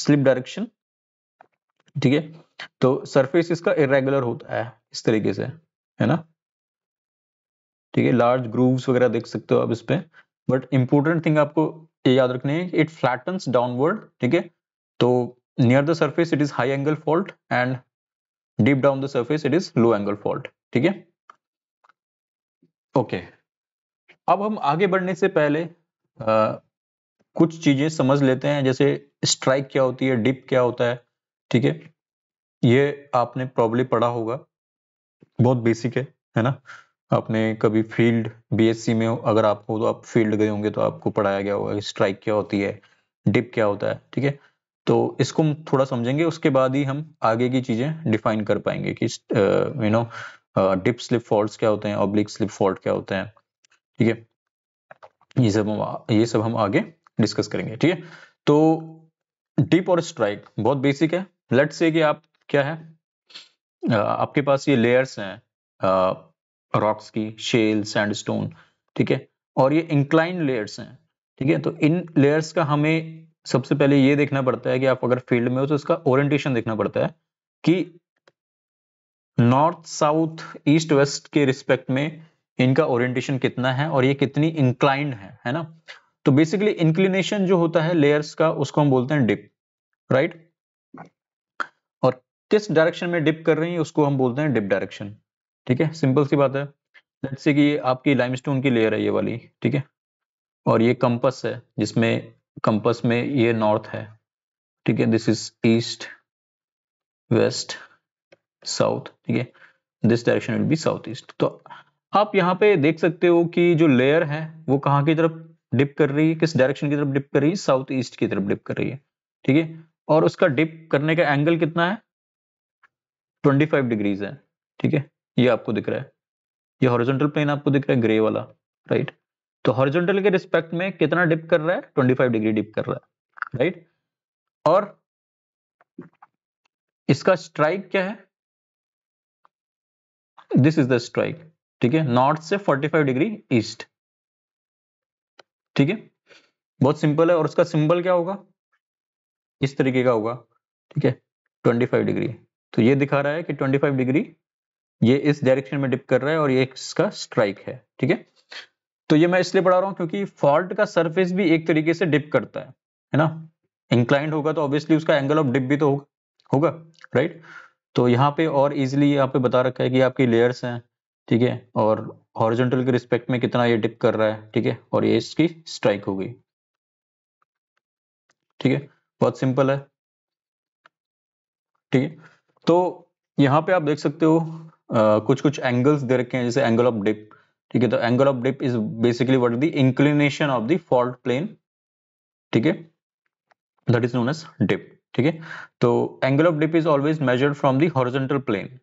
slip direction ठीक है तो surface इसका irregular होता है इस तरीके से है ना ठीक है लार्ज ग्रूव्स वगैरह देख सकते हो आप पर बट इंपॉर्टेंट थिंग आपको ये याद रखनी है इट फ्लैटन्स डाउनवर्ड ठीक है तो near the surface it is high angle fault and deep down the surface it is low angle fault ठीक है ओके अब हम आगे बढ़ने से पहले आ, कुछ चीजें समझ लेते हैं जैसे स्ट्राइक क्या होती है डिप क्या होता है ठीक है ये आपने प्रॉब्लली पढ़ा होगा बहुत बेसिक है है ना आपने कभी फील्ड बीएससी में अगर आपको तो आप फील्ड गए होंगे तो आपको पढ़ाया गया होगा स्ट्राइक क्या होती है डिप क्या होता है ठीक है तो इसको हम थोड़ा समझेंगे उसके बाद ही हम आगे की चीजें डिफाइन कर पाएंगे कि you know dip slip fault क्या होते हैं ऑब्लिक स्लिप फॉल्ट क्या होते हैं ठीक है ये सब हम ये सब हम आगे डिस्कस करेंगे ठीक है तो डिप और स्ट्राइक बहुत बेसिक है लेट्स से कि आप क्या है आपके पास ये लेयर्स हैं रॉक्स की शेल सैंडस्टोन ठीक है और ये इंक्लाइन लेयर्स हैं ठीक है तो इन लेयर्स का हमें सबसे पहले ये देखना पड़ता है कि आप अगर फील्ड में हो तो इसका ओरिएंटेशन देखना पड़ता है कि नॉर्थ साउथ ईस्ट वेस्ट के रिस्पेक्ट में इनका ओरिएंटेशन कितना है और ये कितनी इंक्लाइंड है है ना तो बेसिकली इंक्लिनेशन जो होता है लेयर्स का उसको हम बोलते हैं डिप राइट और किस डायरेक्शन में डिप कर रही है उसको हम बोलते हैं डिप डायरेक्शन ठीक है सिंपल सी बात है जैसे कि आपकी लाइमस्टोन की लेयर है ये वाली ठीक है और ये कंपस है जिसमें कंपस में ये नॉर्थ है ठीक है this is east west south ठीक है this direction will be south east तो आप यहाँ पे देख सकते हो कि जो लेयर है वो कहाँ की तरफ डिप कर रही है किस डायरेक्शन की तरफ डिप कर रही है साउथ ईस्ट की तरफ डिप कर रही है ठीक है और उसका डिप करने का एंगल कितना है 25 डिग्रीज है ठीक है ये आपको दिख रहा है ये हॉरिजॉन्टल प्लेन आपको दिख रहा है ग्रे वाला राइट तो हॉरिजॉन्टल के रिस्पेक्ट में कितना डिप कर रहा है 25 डिग्री डिप कर रहा है राइट और इसका स्ट्राइक क्या है दिस इज द स्ट्राइक ठीक है नॉर्थ से 45 डिग्री ईस्ट ठीक है बहुत सिंपल है और उसका सिंबल क्या होगा इस तरीके का होगा ठीक है 25 डिग्री तो ये दिखा रहा है कि 25 डिग्री ये इस डायरेक्शन में डिप कर रहा है और ये इसका स्ट्राइक है ठीक है तो ये मैं इसलिए पढ़ा रहा हूं क्योंकि फॉल्ट का सरफेस भी एक तरीके से डिप करता है है ना इंक्लाइंड होगा तो ऑब्वियसली उसका एंगल ऑफ डिप भी तो होगा होगा राइट तो यहाँ पे और इजिली यहाँ पे बता रखा है कि आपकी लेयर्स हैं ठीक है थीके? और हॉरिजॉन्टल के रिस्पेक्ट में कितना ये डिप कर रहा है ठीक है और ये इसकी स्ट्राइक होगी ठीक है बहुत सिंपल है ठीक है तो यहाँ पे आप देख सकते हो कुछ कुछ एंगल्स दे रखे हैं जैसे एंगल ऑफ डिप ठीक है तो angle of dip is basically what the inclination of the fault plane ठीक है that is known as dip ठीक है तो angle of dip is always measured from the horizontal plane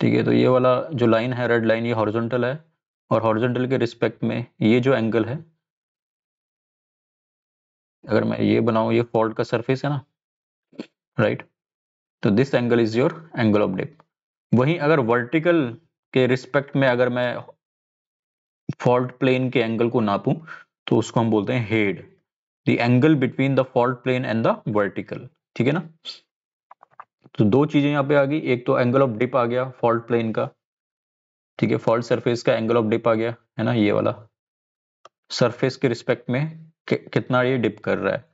ठीक है तो ये वाला जो लाइन है रेड लाइन ये हॉरिजॉन्टल है और हॉरिजॉन्टल के रिस्पेक्ट में ये जो एंगल है अगर मैं ये बनाऊं ये फॉल्ट का सरफेस है ना राइट right? तो this angle is your angle of dip वहीं अगर वर्टिकल के रिस्पेक्ट में अगर मैं फॉल्ट प्लेन के एंगल को नापूं तो उसको हम बोलते हैं hade the angle between the fault plane and the vertical ठीक है ना तो दो चीजें यहाँ पे आ गई एक तो एंगल ऑफ डिप आ गया फॉल्ट प्लेन का ठीक है फॉल्ट सरफेस का एंगल ऑफ डिप आ गया है ना ये वाला सरफेस के रिस्पेक्ट में कि, कितना ये डिप कर रहा है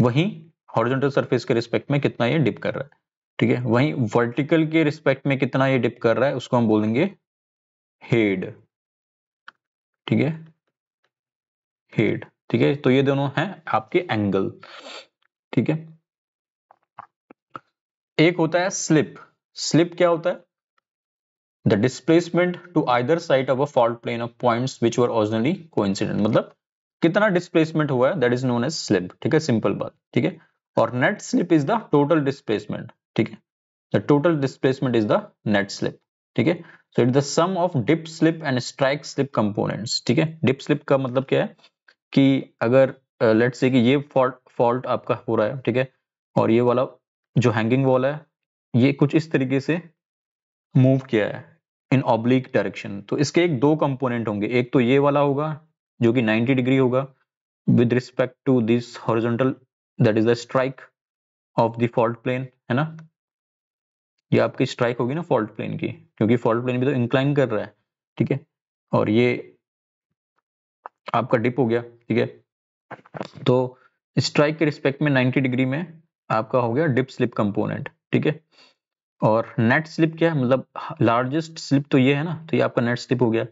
वहीं हॉरिजॉन्टल सरफेस के रिस्पेक्ट में कितना ये डिप कर रहा है ठीक है वहीं वर्टिकल के रिस्पेक्ट में कितना ये डिप कर रहा है उसको हम बोलेंगे हेड ठीक है हेड ठीक है तो ये दोनों हैं आपके एंगल ठीक है एक होता है स्लिप स्लिप क्या होता है the displacement to either side of a fault plane of points which were originally coincident मतलब कितना डिस्प्लेसमेंट हुआ है that is known as slip ठीक है सिंपल बात ठीक है और net slip is the total displacement ठीक है the total displacement is the net slip ठीक है so it the sum of dip slip and strike slip components ठीक है डिप स्लिप का मतलब क्या है कि अगर uh, से कि ये फॉल्ट फॉल्ट आपका हो रहा है ठीक है और ये वाला जो हैंगिंग वॉल है ये कुछ इस तरीके से मूव किया है इन ऑब्लिक डायरेक्शन तो इसके एक दो कंपोनेंट होंगे एक तो ये वाला होगा जो कि 90 डिग्री होगा with respect to this horizontal that is the strike of the fault plane है ना ये आपकी स्ट्राइक होगी ना फॉल्ट प्लेन की क्योंकि फॉल्ट प्लेन भी तो इंक्लाइन कर रहा है ठीक है और ये आपका डिप हो गया ठीक है तो स्ट्राइक के रिस्पेक्ट में 90 डिग्री में आपका हो गया डिप स्लिप कंपोनेंट ठीक है और नेट स्लिप क्या है मतलब लार्जेस्ट स्लिप तो ये है ना तो ये आपका नेट स्लिप हो गया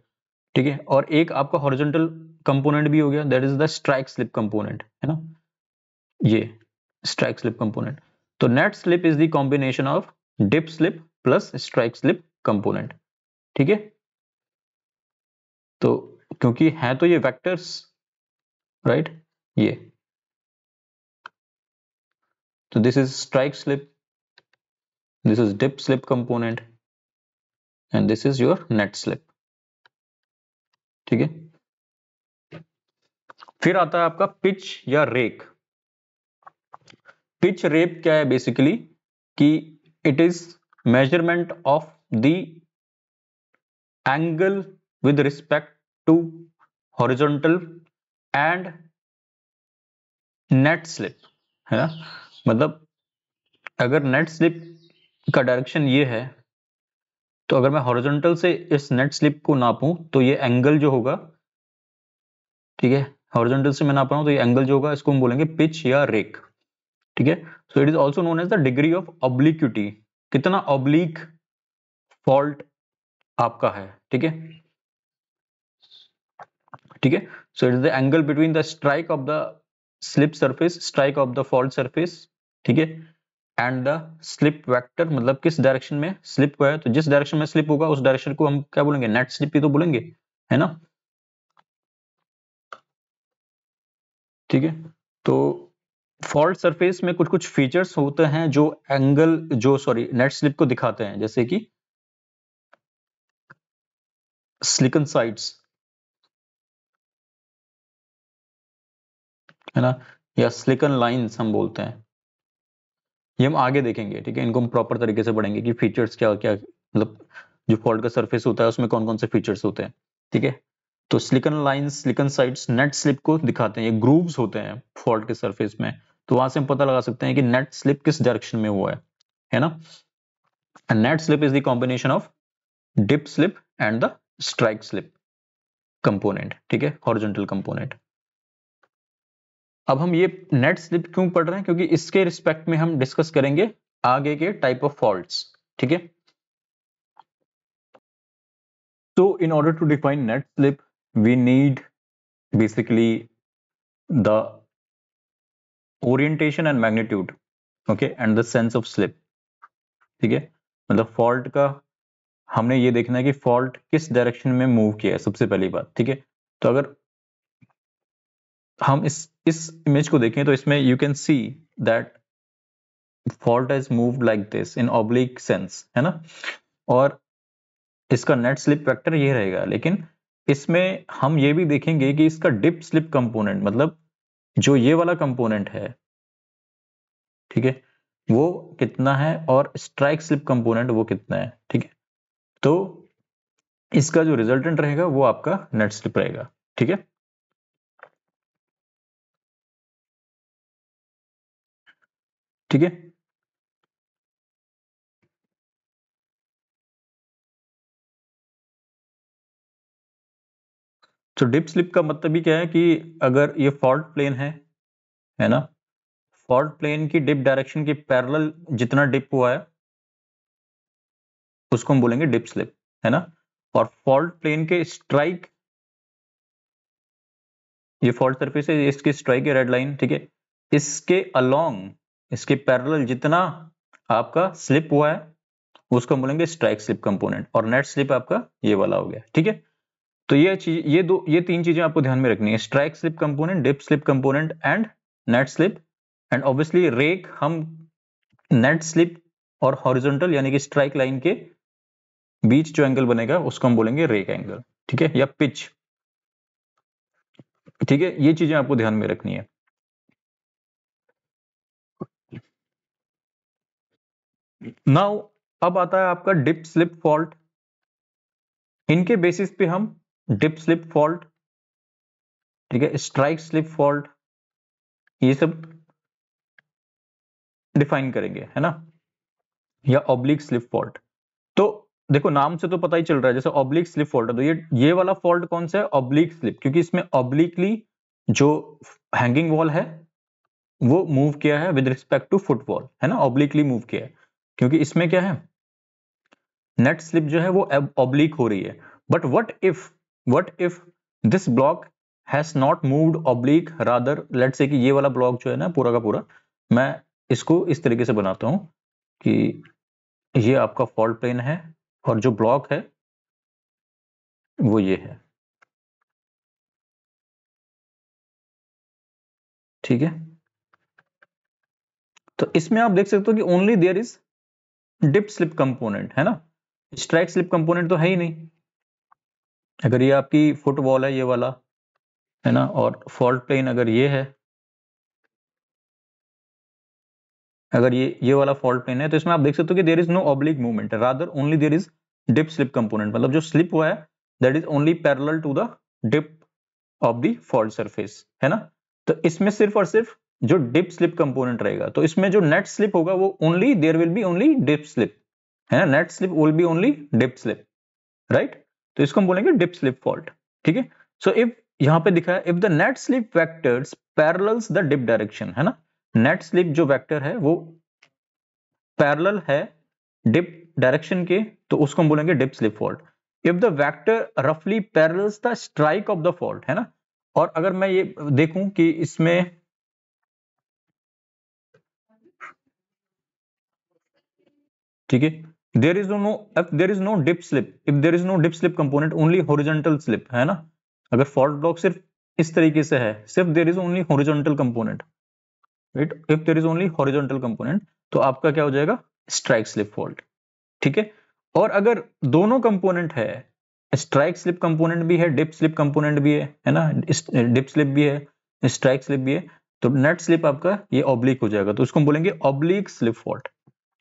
ठीक है और एक आपका हॉरिजॉन्टल कंपोनेंट भी हो गया that is the strike slip component है ना ये स्ट्राइक स्लिप कंपोनेंट तो net slip is the combination of dip slip plus strike slip component ठीक है तो क्योंकि है तो ये वेक्टर्स राइट ये तो this is strike slip this is dip slip component and this is your net slip ठीक है फिर आता है आपका पिच या रेक पिच रेप क्या है बेसिकली कि it is measurement of the angle with respect to horizontal and net slip है ना मतलब अगर नेट स्लिप का डायरेक्शन ये है तो अगर मैं हॉरिजॉन्टल से इस नेट स्लिप को नापूं तो ये एंगल जो होगा ठीक है हॉरिजॉन्टल से मैं नाप रहा हूं तो ये एंगल जो होगा इसको हम बोलेंगे पिच या रेक ठीक है so it is also known as the degree of obliquity कितना ऑब्लिक फॉल्ट आपका है ठीक है ठीक है so it is the angle between the strike of the slip surface strike of the fault surface ठीक है एंड द स्लिप वैक्टर मतलब किस डायरेक्शन में स्लिप हुआ है तो जिस डायरेक्शन में स्लिप होगा उस डायरेक्शन को हम क्या बोलेंगे नेट स्लिप ही तो बोलेंगे है ना ठीक है तो फॉल्ट सरफेस में कुछ कुछ फीचर्स होते हैं जो एंगल जो सॉरी नेट स्लिप को दिखाते हैं जैसे कि स्लिकन साइड्स है ना या स्लिकन लाइंस हम बोलते हैं ये हम आगे देखेंगे ठीक है इनको हम प्रॉपर तरीके से पढ़ेंगे कि फीचर्स क्या क्या मतलब जो फॉल्ट का सरफेस होता है उसमें कौन कौन से फीचर्स होते हैं ठीक है तो slicken line slicken sides net slip को दिखाते हैं ये ग्रूव्स होते हैं फॉल्ट के सरफेस में तो वहां से हम पता लगा सकते हैं कि नेट स्लिप किस डायरेक्शन में हुआ है है ना net slip is the combination of dip slip and the strike slip component ठीक है हॉरिजॉन्टल कंपोनेंट अब हम ये नेट स्लिप क्यों पढ़ रहे हैं क्योंकि इसके रिस्पेक्ट में हम डिस्कस करेंगे आगे के टाइप ऑफ फॉल्ट्स ठीक है तो in order to define net slip we need basically the orientation and magnitude okay and the sense of slip ठीक है मतलब फॉल्ट का हमने ये देखना है कि फॉल्ट किस डायरेक्शन में मूव किया है सबसे पहली बात ठीक है तो अगर हम इस इस इमेज को देखें तो इसमें you can see that fault is move like this in oblique sense है ना और इसका नेट स्लिप वेक्टर ये रहेगा लेकिन इसमें हम ये भी देखेंगे कि इसका डिप स्लिप कंपोनेंट मतलब जो ये वाला कंपोनेंट है ठीक है वो कितना है और स्ट्राइक स्लिप कंपोनेंट वो कितना है ठीक है तो इसका जो रिजल्टेंट रहेगा वो आपका नेट स्लिप रहेगा ठीक है ठीक है तो डिप स्लिप का मतलब ही क्या है कि अगर ये फॉल्ट प्लेन है है ना फॉल्ट प्लेन की डिप डायरेक्शन के पैरेलल जितना डिप हुआ है उसको हम बोलेंगे डिप स्लिप है ना और फॉल्ट प्लेन के स्ट्राइक ये फॉल्ट सरफेस है इसकी स्ट्राइक है रेड लाइन ठीक है इसके अलोंग इसके पैरेलल जितना आपका स्लिप हुआ है उसको हम बोलेंगे स्ट्राइक स्लिप कंपोनेंट और नेट स्लिप आपका ये वाला हो गया ठीक है तो ये चीज ये दो ये तीन चीजें आपको ध्यान में रखनी है strike slip component dip slip component and net slip and obviously rake हम नेट स्लिप और हॉरिजॉन्टल यानी कि स्ट्राइक लाइन के बीच जो एंगल बनेगा उसको हम बोलेंगे रेक एंगल ठीक है या पिच ठीक है ये चीजें आपको ध्यान में रखनी है नाउ अब आता है आपका डिप स्लिप फॉल्ट इनके बेसिस पे हम डिप स्लिप फॉल्ट ठीक है स्ट्राइक स्लिप फॉल्ट ये सब डिफाइन करेंगे है ना या ऑब्लिक स्लिप फॉल्ट तो देखो नाम से तो पता ही चल रहा है जैसे ऑब्लिक स्लिप फॉल्ट है तो ये ये वाला फॉल्ट कौन सा है ऑब्लिक स्लिप क्योंकि इसमें ऑब्लिकली जो हैंगिंग वॉल है वो मूव किया है विद रिस्पेक्ट टू फुटबॉल है ना ऑब्लिकली मूव किया है क्योंकि इसमें क्या है नेट स्लिप जो है वो ऑब्लिक हो रही है but what if what if this block has not moved oblique rather let say कि ये वाला ब्लॉक जो है ना पूरा का पूरा मैं इसको इस तरीके से बनाता हूँ कि ये आपका फॉल्ट प्लेन है और जो ब्लॉक है वो ये है ठीक है तो इसमें आप देख सकते हो कि only there is dip slip component है ना स्ट्राइक स्लिप कंपोनेंट तो है ही नहीं अगर ये आपकी फुटबॉल है ये वाला है ना और फॉल्ट प्लेन अगर ये है अगर ये ये वाला फॉल्ट प्लेन है तो इसमें आप देख सकते हो कि there is no oblique movement rather only there is dip slip component मतलब जो स्लिप हुआ है that is only parallel to the dip of the fault surface है ना तो इसमें सिर्फ और सिर्फ जो डिप स्लिप कंपोनेंट रहेगा तो इसमें जो नेट स्लिप होगा वो only there will be only dip slip है ना net slip will be only dip slip right तो इसको हम बोलेंगे डिप स्लिप फॉल्ट ठीक है सो इफ यहाँ पे दिखा है if the net slip vectors parallels the dip direction है ना नेट स्लिप जो वैक्टर है वो पैरल है डिप डायरेक्शन के तो उसको हम बोलेंगे dip slip fault if the vector रफली parallels the strike of the fault है ना और अगर मैं ये देखूं कि इसमें ठीक है there is no if there is no dip slip if there is no dip slip component only horizontal slip है ना अगर फॉल्ट ब्लॉक सिर्फ इस तरीके से है सिर्फ there is only horizontal component right if there is only horizontal component तो आपका क्या हो जाएगा स्ट्राइक स्लिप फॉल्ट ठीक है और अगर दोनों कंपोनेंट है स्ट्राइक स्लिप कंपोनेंट भी है डिप स्लिप कंपोनेंट भी है है ना डिप स्लिप भी है स्ट्राइक स्लिप भी है तो नेट स्लिप आपका ये ऑब्लिक हो जाएगा तो उसको हम बोलेंगे oblique slip fault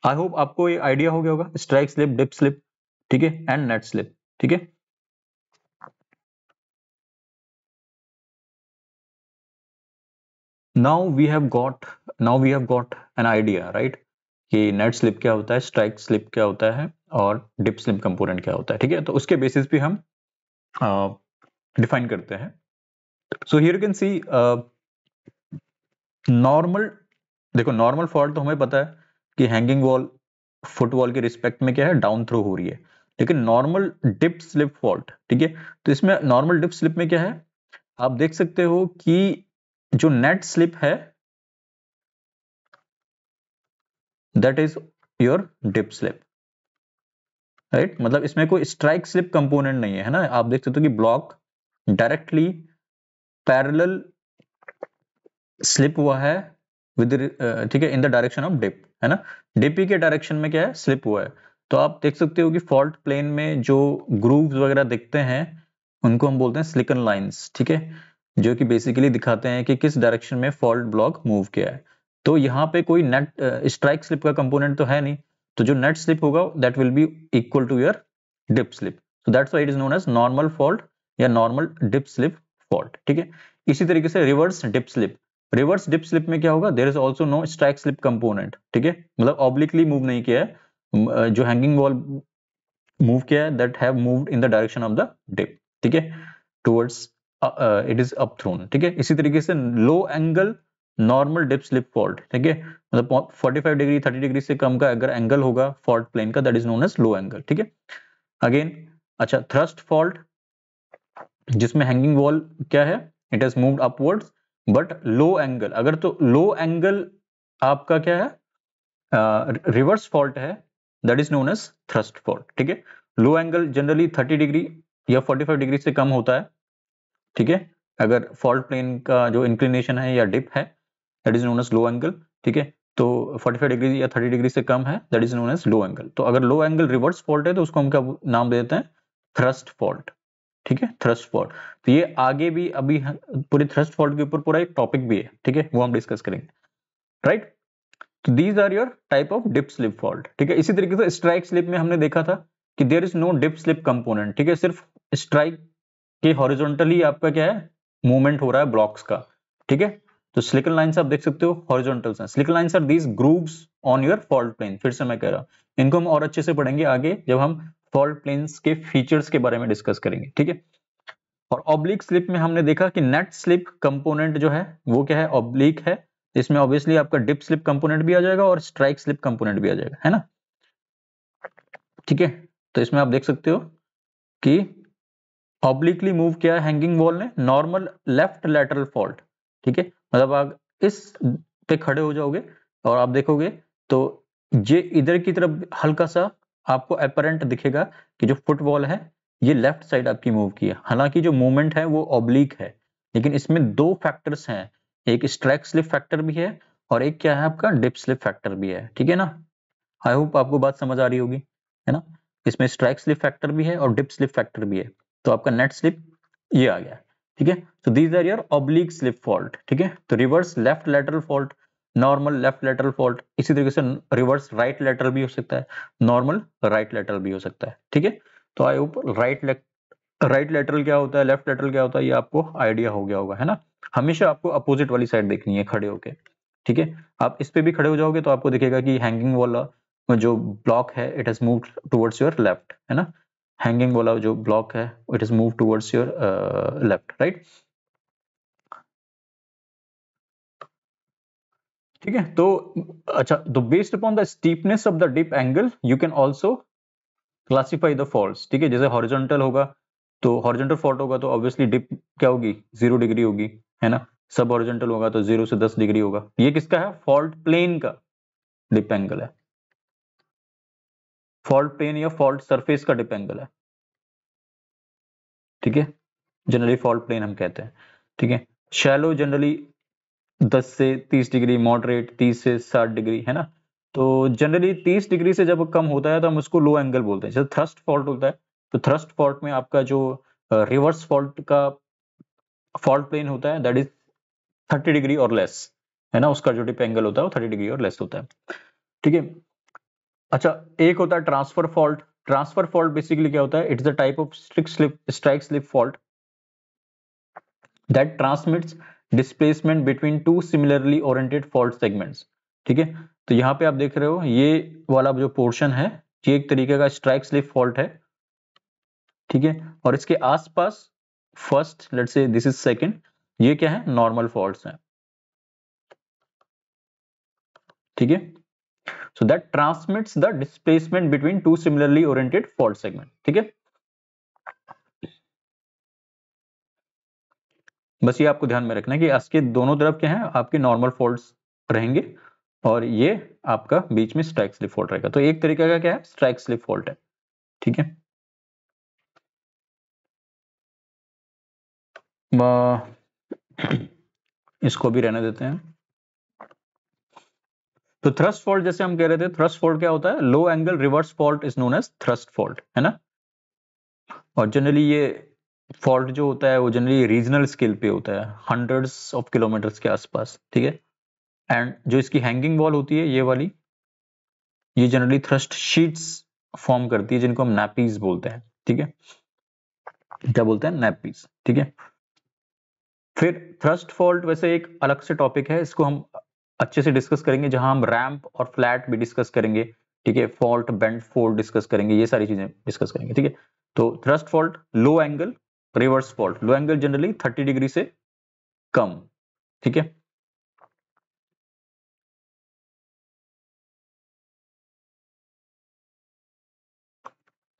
I hope आपको ये आइडिया हो गया होगा स्ट्राइक स्लिप डिप स्लिप ठीक है एंड नेट स्लिप ठीक है now we have got now we have got an idea right कि नेट स्लिप क्या होता है स्ट्राइक स्लिप क्या होता है और डिप स्लिप कंपोनेंट क्या होता है ठीक है तो उसके बेसिस पे हम डिफाइन uh, करते हैं so here can see normal देखो नॉर्मल फॉल्ट तो हमें पता है कि हैंगिंग वॉल फुट वॉल के रिस्पेक्ट में क्या है डाउन थ्रो हो रही है लेकिन नॉर्मल डिप स्लिप फॉल्ट ठीक है तो इसमें नॉर्मल डिप स्लिप में क्या है आप देख सकते हो कि जो नेट स्लिप है that is your dip slip right मतलब इसमें कोई स्ट्राइक स्लिप कंपोनेंट नहीं है है ना आप देख सकते हो कि ब्लॉक डायरेक्टली पैरेलल स्लिप हुआ है विद uh, ठीक है in the direction of dip है ना डीपी के डायरेक्शन में क्या है स्लिप हुआ है तो आप देख सकते हो कि फॉल्ट प्लेन में जो ग्रूव वगैरह दिखते हैं उनको हम बोलते हैं स्लिकन लाइन ठीक है जो कि बेसिकली दिखाते हैं कि किस डायरेक्शन में फॉल्ट ब्लॉक मूव किया है तो यहाँ पे कोई नेट स्ट्राइक स्लिप का कंपोनेंट तो है नहीं तो जो नेट स्लिप होगा that will be equal to your dip slip so that's why it is known as normal fault या नॉर्मल डिप स्लिप फॉल्ट ठीक है इसी तरीके से reverse dip slip reverse dip slip में क्या होगा there is also no strike slip component ठीक है मतलब ऑब्लिकली मूव नहीं किया है जो हैंगिंग वॉल मूव किया है that have moved in the direction of the dip ठीक है towards it is up thrown ठीक है इसी तरीके से low angle normal dip slip fault ठीक है मतलब 45 डिग्री 30 डिग्री से कम का अगर एंगल होगा फॉल्ट प्लेन का that is known as low angle ठीक है अगेन अच्छा थ्रस्ट फॉल्ट जिसमें हैंगिंग वॉल क्या है it has moved upwards but low angle अगर तो लो एंगल आपका क्या है रिवर्स फॉल्ट है that is known as thrust fault ठीक है लो एंगल जनरली 30 डिग्री या 45 डिग्री से कम होता है ठीक है अगर फॉल्ट प्लेन का जो इंक्लिनेशन है या डिप है that is known as low angle ठीक है तो 45 डिग्री या 30 डिग्री से कम है that is known as low angle तो अगर लो एंगल रिवर्स फॉल्ट है तो उसको हम क्या नाम देते हैं थ्रस्ट फॉल्ट ठीक है थ्रस्ट फॉल्ट तो ये आगे भी अभी पूरे थ्रस्ट फॉल्ट के ऊपर पूरा एक टॉपिक भी है ठीक है वो हम डिस्कस करेंगे राइट तो these are your type of dip slip fault ठीक है इसी तरीके से स्ट्राइक स्लिप में हमने देखा था कि there is no dip slip component ठीक है सिर्फ स्ट्राइक के हॉरिजोंटली आपका क्या है मूवमेंट हो रहा है ब्लॉक्स का ठीक है तो स्लिकन लाइन्स आप देख सकते हो हॉरिजोंटल हैं slicken lines are these grooves on your fault plane फिर से मैं कह रहा हूं इनको हम और अच्छे से पढ़ेंगे आगे जब हम फॉल्ट प्लेन्स के फीचर्स के बारे में डिस्कस करेंगे ठीक है और ऑब्लिक स्लिप में हमने देखा कि नेट स्लिप कंपोनेंट जो है वो क्या है ऑब्लिक है इसमें ऑब्वियसली आपका डिप स्लिप कंपोनेंट भी आ जाएगा और स्ट्राइक स्लिप कंपोनेंट भी आ जाएगा है ना ठीक है तो इसमें आप देख सकते हो कि ऑब्लिकली मूव किया है हैंगिंग वॉल ने नॉर्मल लेफ्ट लेटरल फॉल्ट ठीक है मतलब आप इस पे खड़े हो जाओगे और आप देखोगे तो ये इधर की तरफ हल्का सा आपको अपरेंट दिखेगा कि जो फुटबॉल है ये लेफ्ट साइड आपकी मूव की है हालांकि जो मूवमेंट है वो ऑब्लिक है लेकिन इसमें दो फैक्टर्स हैं एक स्ट्रैक स्लिप फैक्टर भी है और एक क्या है आपका डिप स्लिप फैक्टर भी है ठीक है ना आई होप आपको बात समझ आ रही होगी है ना इसमें स्ट्राइक स्लिप फैक्टर भी है और डिप स्लिप फैक्टर भी है तो आपका नेट स्लिप ये आ गया ठीक है तो these are your oblique slip fault ठीक है तो reverse left lateral fault normal left lateral fault इसी तरीके से रिवर्स राइट लेटरल भी हो सकता है नॉर्मल राइट लेटरल भी हो सकता है ठीक है तो I hope right right lateral क्या होता है लेफ्ट लेटरल क्या होता है ये आपको आइडिया हो गया होगा है ना हमेशा आपको अपोजिट वाली साइड देखनी है खड़े होके ठीक है आप इस पे भी खड़े हो जाओगे तो आपको दिखेगा कि हैंगिंग वाला जो ब्लॉक है it is move towards your left है ना हैंगिंग वाला जो ब्लॉक है it is move towards your left right ठीक है तो अच्छा तो based upon the steepness of the dip angle you can also classify the fault ठीक है जैसे हॉरिजॉन्टल होगा तो हॉरिजॉन्टल फॉल्ट होगा तो ऑब्वियसली डिप क्या होगी जीरो डिग्री होगी है ना सब हॉरिजॉन्टल होगा तो जीरो से दस डिग्री होगा ये किसका है फॉल्ट प्लेन का डिप एंगल है फॉल्ट प्लेन या फॉल्ट सरफेस का डिप एंगल है ठीक है जनरली फॉल्ट प्लेन हम कहते हैं ठीक है शैलो जनरली दस से तीस डिग्री मॉडरेट तीस से साठ डिग्री है ना तो जनरली तीस डिग्री से जब कम होता है तो हम उसको लो एंगल बोलते हैं जैसे थ्रस्ट फॉल्ट होता है तो थ्रस्ट फॉल्ट में आपका जो रिवर्स फॉल्ट का फॉल्ट प्लेन होता है दैट इज थर्टी डिग्री और लेस है ना उसका जो डिप एंगल होता है वो थर्टी डिग्री और लेस होता है ठीक है अच्छा एक होता है transfer fault transfer fault basically क्या होता है it's the type of strike slip strike slip fault that transmits displacement between two similarly oriented fault segments ठीक है तो यहाँ पे आप देख रहे हो ये वाला जो पोर्शन है ये एक तरीके का स्ट्राइक स्लिप फॉल्ट है ठीक है और इसके आसपास first let say this is second ये क्या है नॉर्मल फॉल्ट्स है ठीक है so that transmits the displacement between two similarly oriented fault segment ठीक है बस ये आपको ध्यान में रखना है कि के दोनों तरफ क्या है आपके नॉर्मल फोल्ड रहेंगे और ये आपका बीच में स्ट्राइक स्लिप फोल्ड रहेगा तो एक तरीका का क्या है स्ट्राइक स्लिप फोल्ड है ठीक है इसको भी रहने देते हैं तो थ्रस्ट फॉल्ट जैसे हम कह रहे थे थ्रस्ट फॉल्ट क्या होता है low angle reverse fault is known as thrust fault है ना और जनरली ये फॉल्ट जो होता है वो जनरली रीजनल स्केल पे होता है हंड्रेड्स ऑफ किलोमीटर्स के आसपास ठीक है एंड जो इसकी हैंगिंग वॉल होती है ये वाली ये जनरली थ्रस्ट शीट्स फॉर्म करती है जिनको हम नैपीज बोलते हैं ठीक है क्या बोलते हैं नैपीज ठीक है फिर थ्रस्ट फॉल्ट वैसे एक अलग से टॉपिक है इसको हम अच्छे से डिस्कस करेंगे जहां हम रैम्प और फ्लैट भी डिस्कस करेंगे ठीक है फॉल्ट बेंड फोल्ड डिस्कस करेंगे ये सारी चीजें डिस्कस करेंगे ठीक है तो thrust fault low angle reverse fault low angle generally 30 degree से कम ठीक है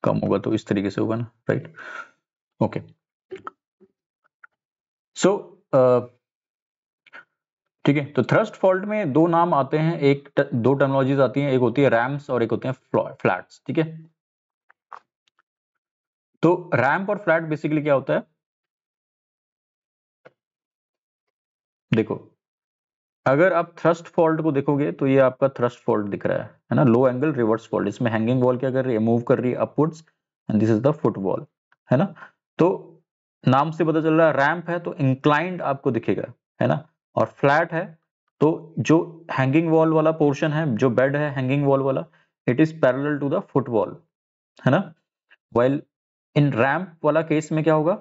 कम होगा तो इस तरीके से होगा ना राइट ओके सो ठीक है तो थ्रस्ट फॉल्ट में दो नाम आते हैं एक दो टर्मोलॉजीज आती हैं एक होती है रैम्स और एक होते हैं फ्लैट्स ठीक है तो रैंप और फ्लैट बेसिकली क्या होता है देखो अगर आप थ्रस्ट फॉल्ट को देखोगे तो ये आपका थ्रस्ट फॉल्ट दिख रहा है है ना लो एंगल रिवर्स फॉल्ट इसमें हैंगिंग वॉल क्या कर रही है मूव कर रही है upwards and this is the foot wall है ना तो नाम से पता चल रहा है रैंप है तो इंक्लाइंड आपको दिखेगा है ना और फ्लैट है तो जो हैंगिंग वॉल वाला पोर्शन है जो बेड है हैंगिंग वॉल वाला it is parallel to the foot wall है ना वाइल इन रैम्प वाला केस में क्या होगा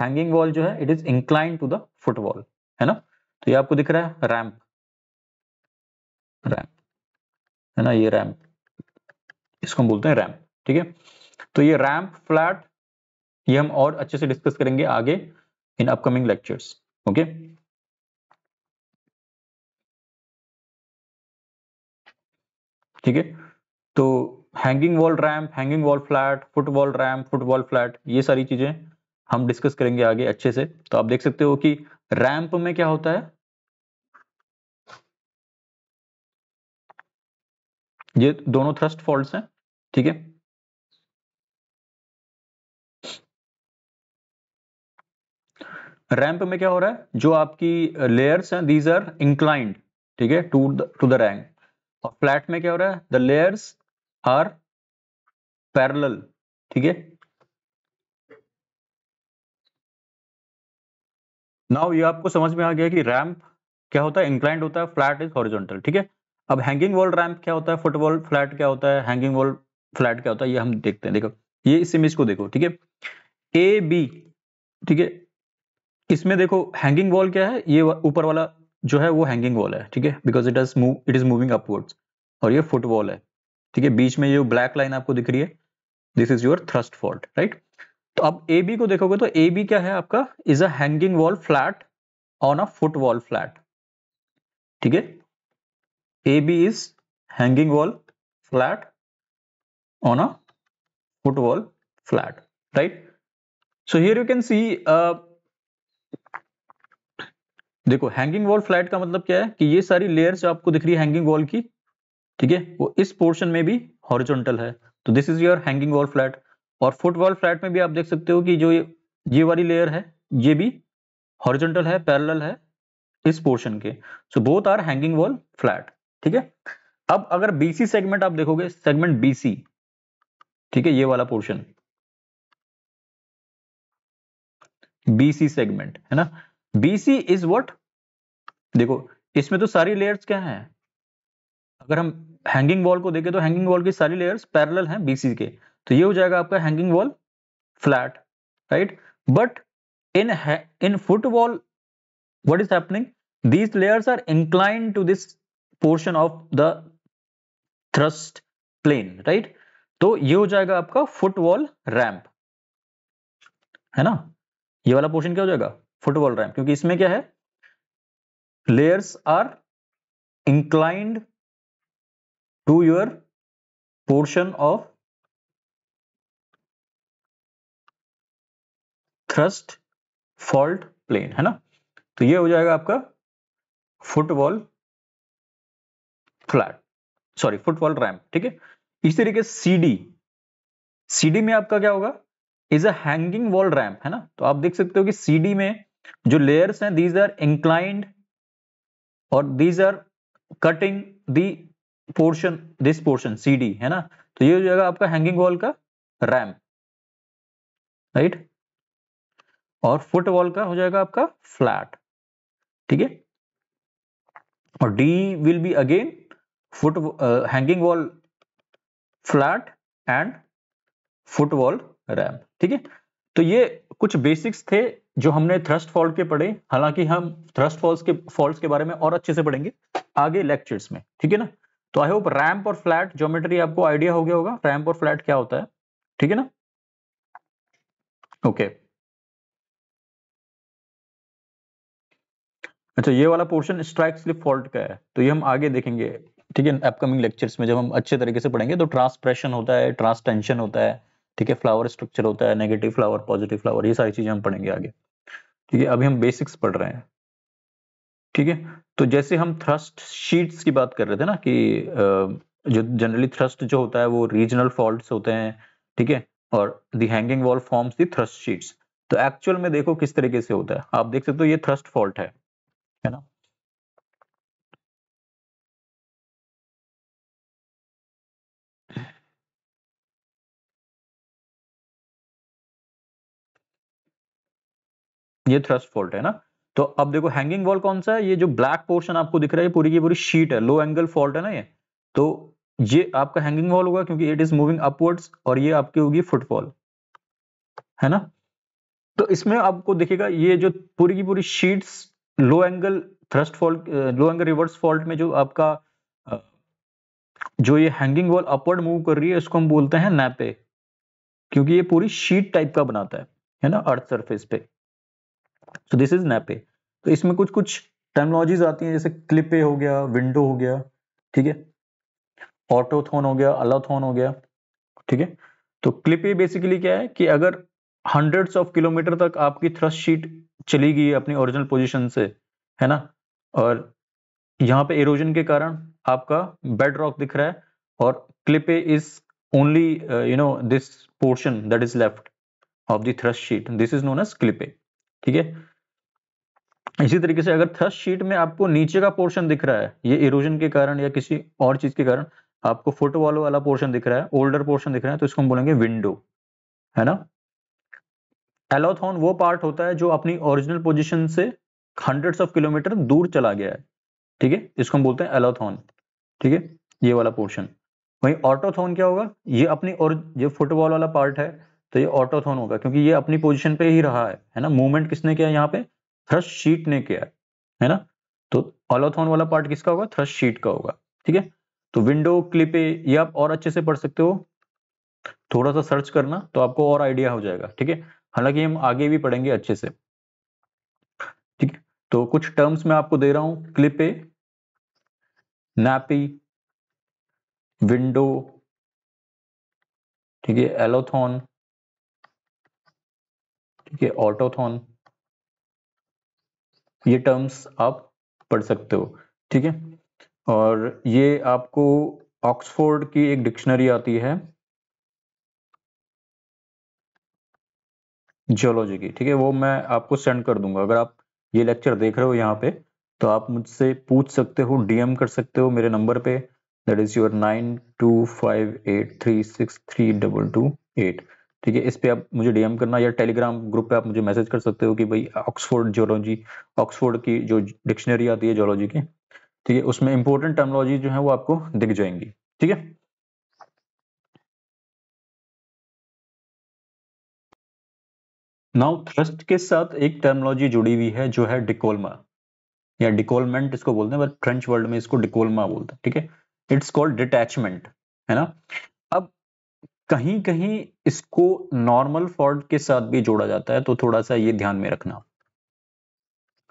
हैंगिंग वॉल जो है it is incline to the foot wall है ना तो ये आपको दिख रहा है रैम्प रैम्प है ना ये रैम्प इसको हम बोलते हैं रैम्प ठीक है तो ये रैम्प फ्लैट ये हम और अच्छे से डिस्कस करेंगे आगे इन अपकमिंग लेक्चर्स ओके ठीक है तो hanging wall ramp hanging wall flat foot wall ramp foot wall flat ये सारी चीजें हम डिस्कस करेंगे आगे अच्छे से तो आप देख सकते हो कि रैंप में क्या होता है ये दोनों थ्रस्ट फॉल्ट हैं ठीक है रैंप में क्या हो रहा है जो आपकी लेयर्स हैं दीज आर इंक्लाइंड ठीक है टू टू द रैंक और फ्लैट में क्या हो रहा है द लेयर्स आर पैरेलल ठीक है नाउ ये आपको समझ में आ गया कि रैंप क्या होता है इंक्लाइंड होता है फ्लैट इज हॉरिजॉन्टल ठीक है अब हैंगिंग वॉल रैंप क्या होता है फुटबॉल फ्लैट क्या होता है हैंगिंग वॉल फ्लैट क्या होता है ये हम देखते हैं देखो ये इस इमेज को देखो ठीक है ए बी ठीक है इसमें देखो हैंगिंग वॉल क्या है ये ऊपर वाला जो है वो हैंगिंग वॉल है ठीक है because it is move it is moving upwards और ये फुटबॉल है ठीक है बीच में ये ब्लैक लाइन आपको दिख रही है this is your thrust fault right तो अब ए बी को देखोगे तो ए बी क्या है आपका is a hanging wall flat on a foot wall flat ठीक है A B is hanging wall flat on a foot wall flat right so here you can see देखो hanging wall flat का मतलब क्या है कि ये सारी लेयर्स आपको दिख रही है हैंगिंग वॉल की ठीक है वो इस पोर्शन में भी हॉरिजॉन्टल है तो this is your hanging wall flat और फुट वॉल फ्लैट में भी आप देख सकते हो कि जो ये ये वाली लेयर है ये भी हॉरिजॉन्टल है पैरेलल है इस पोर्शन के so both are hanging wall flat ठीक है अब अगर बीसी सेगमेंट आप देखोगे सेगमेंट बीसी ठीक है ये वाला पोर्शन बीसी सेगमेंट है ना बीसी इज व्हाट देखो इसमें तो सारी लेयर्स क्या है अगर हम हैंगिंग वॉल को देखें तो हैंगिंग वॉल की सारी लेयर्स पैरेलल हैं बीसी के तो ये हो जाएगा आपका hanging wall flat right but in in foot wall what is happening these layers are inclined to this portion of the thrust plane right तो ये हो जाएगा आपका वॉल रैम्प है ना ये वाला पोर्शन क्या हो जाएगा वॉल रैम्प क्योंकि इसमें क्या है layers are inclined to your portion of thrust fault plane है ना तो ये हो जाएगा आपका footwall flat sorry footwall ramp ठीक है इसी तरीके सीडी सीडी में आपका क्या होगा is a hanging wall ramp है ना तो आप देख सकते हो कि सीडी में जो लेयर्स हैं दीज आर इंक्लाइंड और these are cutting the portion this portion see है ना तो ये हो जाएगा आपका हैंगिंग वॉल का रैम राइट और फुट वॉल का हो जाएगा आपका फ्लैट ठीक है और the will be again foot hanging wall flat and foot wall ramp ठीक है तो ये कुछ बेसिक्स थे जो हमने थ्रस्ट फॉल्ट के पढ़े हालांकि हम थ्रस्ट फॉल्ट के फॉल्ट के बारे में और अच्छे से पढ़ेंगे आगे लेक्चर्स में ठीक है ना तो आई होप रैम्प और फ्लैट ज्योमेट्री आपको आइडिया हो गया होगा रैम्प और फ्लैट क्या होता है ठीक है ना ओके okay. अच्छा ये वाला पोर्शन स्ट्राइक स्लिप फॉल्ट का है तो ये हम आगे देखेंगे ठीक है अपकमिंग लेक्चर्स में जब हम अच्छे तरीके से पढ़ेंगे तो ट्रांसप्रेशन होता है ट्रांस टेंशन होता है ठीक है फ्लावर स्ट्रक्चर होता है नेगेटिव फ्लावर पॉजिटिव फ्लावर ये सारी चीजें हम पढ़ेंगे आगे ठीक है अभी हम बेसिक्स पढ़ रहे हैं ठीक है तो जैसे हम थ्रस्ट शीट्स की बात कर रहे थे ना कि जो जनरली थ्रस्ट जो होता है वो रीजनल फॉल्ट होते हैं ठीक है और the hanging wall forms the thrust sheets तो एक्चुअल में देखो किस तरीके से होता है आप देख सकते हो ये थ्रस्ट फॉल्ट है है ना ये थ्रस्ट फॉल्ट है ना तो अब देखो हैंगिंग वॉल कौन सा है ये जो ब्लैक पोर्शन आपको दिख रहा है पूरी की पूरी शीट है लो एंगल फॉल्ट है ना ये तो ये आपका हैंगिंग वॉल होगा क्योंकि इट इज मूविंग अपवर्ड्स और ये आपकी होगी फुटफॉल है ना तो इसमें आपको दिखेगा ये जो पूरी की पूरी sheets low angle thrust fault low angle reverse fault में जो आपका जो ये हैंगिंग वॉल अपवर्ड मूव कर रही है इसको हम बोलते हैं नैपे क्योंकि ये पूरी शीट टाइप का बनाता है है ना अर्थ सरफेस पे सो दिस इज नैपे तो इसमें कुछ कुछ टर्मोलॉजीज आती हैं जैसे क्लिपे हो गया विंडो हो गया ठीक है ऑटोथोन हो गया अलाथोन हो गया ठीक है तो क्लिपे बेसिकली क्या है कि अगर हंड्रेड्स ऑफ किलोमीटर तक आपकी थ्रस्ट शीट चली गई अपनी ओरिजिनल पोजिशन से है ना और यहाँ पे इरोजन के कारण आपका बेड रॉक दिख रहा है और klippe is only you know this portion that is left of the thrust sheet this is known as klippe ठीक है इसी तरीके से अगर थ्रस्ट शीट में आपको नीचे का पोर्शन दिख रहा है ये इरोजन के कारण या किसी और चीज के कारण आपको फोटो वालो वाला पोर्शन दिख रहा है ओल्डर पोर्शन दिख रहा है तो इसको हम बोलेंगे विंडो है ना एलोथॉन वो पार्ट होता है जो अपनी ओरिजिनल पोजिशन से हंड्रेड्स ऑफ किलोमीटर दूर चला गया है ठीक है इसको हम बोलते हैं एलोथॉन ठीक है ये वाला पोर्शन वही ऑटोथोन क्या होगा ये अपनी और ये फुटबॉल वाला पार्ट है तो ये ऑटोथोन होगा क्योंकि ये अपनी पोजिशन पे ही रहा है है ना मूवमेंट किसने किया यहाँ पे थ्रस्ट शीट ने किया है ना तो ऑलोथॉन वाला पार्ट किसका होगा थ्रस्ट शीट का होगा ठीक है तो विंडो क्लिपे ये आप और अच्छे से पढ़ सकते हो थोड़ा सा सर्च करना तो आपको और आइडिया हो जाएगा ठीक है हालांकि हम आगे भी पढ़ेंगे अच्छे से ठीक है तो कुछ टर्म्स मैं आपको दे रहा हूं क्लिपे नैपी विंडो ठीक है एलोथॉन ठीक है ऑटोथॉन ये टर्म्स आप पढ़ सकते हो ठीक है और ये आपको ऑक्सफोर्ड की एक डिक्शनरी आती है जियोलॉजी की ठीक है वो मैं आपको सेंड कर दूंगा अगर आप ये लेक्चर देख रहे हो यहाँ पे तो आप मुझसे पूछ सकते हो डीएम कर सकते हो मेरे नंबर पे that is your nine two five eight three six three double two eight ठीक है इस पे आप मुझे डीएम करना या टेलीग्राम ग्रुप पे आप मुझे मैसेज कर सकते हो कि भाई ऑक्सफोर्ड जोलॉजी ऑक्सफोर्ड की जो डिक्शनरी आती है जोलॉजी की ठीक है उसमें इंपॉर्टेंट टर्मोलॉजी जो है वो आपको दिख जाएंगी ठीक है नाउ थ्रस्ट के साथ एक टर्मोलॉजी जुड़ी हुई है जो है डिकोलमा या डिकोलमेंट इसको बोलते हैं फ्रेंच वर्ल्ड में इसको डिकोलमा बोलते हैं ठीक है इट्स कॉल्ड डिटैचमेंट है ना कहीं कहीं इसको नॉर्मल फॉल्ट के साथ भी जोड़ा जाता है तो थोड़ा सा ये ध्यान में रखना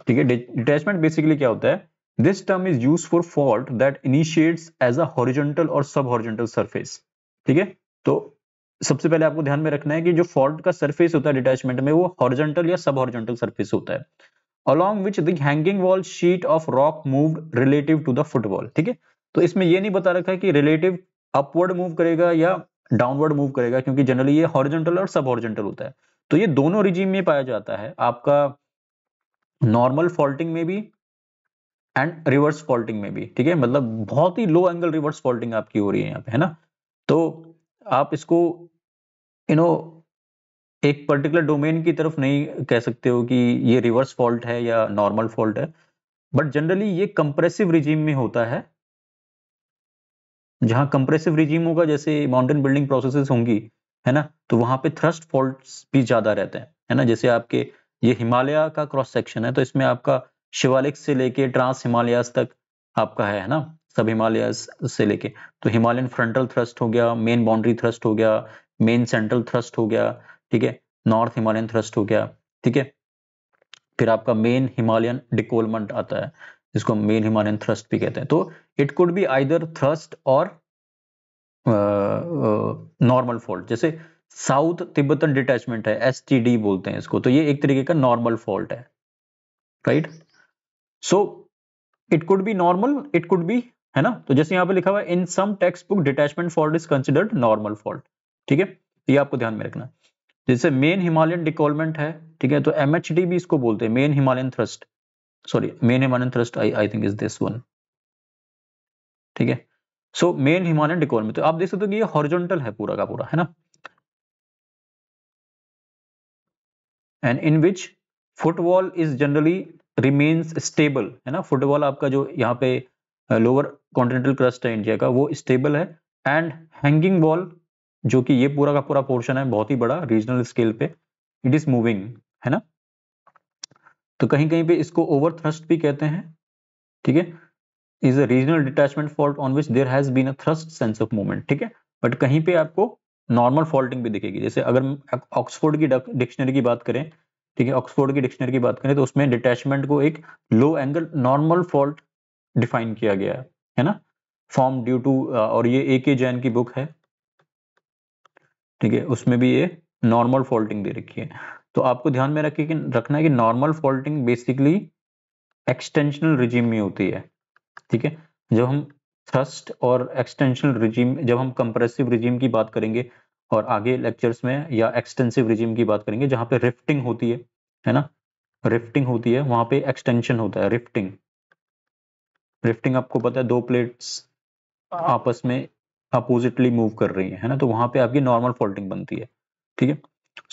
ठीक है डिटैचमेंट बेसिकली क्या होता है term is use for fault that that as a horizontal और सब हॉरिजेंटल सर्फेस ठीक है तो सबसे पहले आपको ध्यान में रखना है कि जो फॉल्ट का सर्फेस होता है डिटैचमेंट में वो हॉरिजेंटल या सब हॉरिजेंटल सर्फेस होता है along which the hanging wall sheet of rock move relative to the footwall ठीक है तो इसमें ये नहीं बता रखा है कि रिलेटिव अपवर्ड मूव करेगा या डाउनवर्ड मूव करेगा क्योंकि जनरली ये हॉरिजेंटल और सब हॉरिजेंटल होता है तो ये दोनों रिजीम में पाया जाता है आपका नॉर्मल फॉल्टिंग में भी एंड रिवर्स फॉल्टिंग में भी ठीक है मतलब बहुत ही लो एंगल रिवर्स फॉल्टिंग आपकी हो रही है यहाँ पे है ना तो आप इसको यू नो एक पर्टिकुलर डोमेन की तरफ नहीं कह सकते हो कि ये रिवर्स फॉल्ट है या नॉर्मल फॉल्ट है बट जनरली ये कंप्रेसिव रिजीम में होता है जहां कंप्रेसिव रिजीम होगा जैसे माउंटेन बिल्डिंग प्रोसेसेस होंगी है ना तो वहां पे थ्रस्ट फॉल्ट्स भी ज्यादा रहते हैं है ना जैसे आपके ये हिमालय का क्रॉस सेक्शन है तो इसमें आपका शिवालिक से लेके ट्रांस हिमालयास तक आपका है है ना सब हिमालय से लेके तो हिमालयन फ्रंटल थ्रस्ट हो गया मेन बाउंड्री थ्रस्ट हो गया मेन सेंट्रल थ्रस्ट हो गया ठीक है नॉर्थ हिमालयन थ्रस्ट हो गया ठीक है फिर आपका मेन हिमालयन डिकोलमेंट आता है जिसको हम मेन हिमालयन थ्रस्ट भी कहते हैं तो it could be either thrust और नॉर्मल फॉल्ट जैसे साउथ तिब्बतन डिटैचमेंट है एस बोलते हैं इसको तो ये एक तरीके का नॉर्मल फॉल्ट है right so it could be normal it could be है ना तो जैसे यहां पे लिखा हुआ है in some text book detachment fault is considered normal fault ठीक है ये आपको ध्यान में रखना जैसे मेन हिमालयन डिकॉलमेंट है ठीक है तो एम भी इसको बोलते हैं main Himalayan thrust sorry main Himalayan thrust I I think is this one ठीक है सो मेन हिमालयन डिकोर में तो आप देख सकते हो कि ये हॉरिजॉन्टल है पूरा का पूरा है ना and in which footwall is generally remains stable है ना फुटबॉल आपका जो यहाँ पे लोअर कॉन्टिनेंटल क्रस्ट है इंडिया का वो स्टेबल है एंड हैंगिंग बॉल जो कि ये पूरा का पूरा पोर्शन है बहुत ही बड़ा रीजनल स्केल पे इट इज मूविंग है ना तो कहीं कहीं पे इसको ओवर थ्रस्ट भी कहते हैं ठीक है is a regional detachment fault on which there has been a thrust sense of movement ठीक है बट कहीं पे आपको नॉर्मल फॉल्टिंग भी दिखेगी जैसे अगर ऑक्सफोर्ड की डिक्शनरी की बात करें ठीक है ऑक्सफोर्ड की डिक्शनरी की बात करें तो उसमें डिटैचमेंट को एक low angle normal fault define किया गया है है ना फॉर्म ड्यू टू और ये ए के जैन की बुक है ठीक है उसमें भी ये नॉर्मल फॉल्टिंग दे रखी है तो आपको ध्यान में रखिए कि रखना है कि normal faulting basically extensional regime में होती है ठीक है जब हम थ्रस्ट और एक्सटेंशनल रिजीम जब हम कंप्रेसिव रिजीम की बात करेंगे और आगे लेक्चर्स में या एक्सटेंसिव रिजीम की बात करेंगे जहां पे रिफ्टिंग होती है है ना रिफ्टिंग होती है वहां पे एक्सटेंशन होता है रिफ्टिंग रिफ्टिंग आपको पता है दो प्लेट्स आपस में अपोजिटली मूव कर रही है, है ना तो वहां पे आपकी नॉर्मल फॉल्टिंग बनती है ठीक है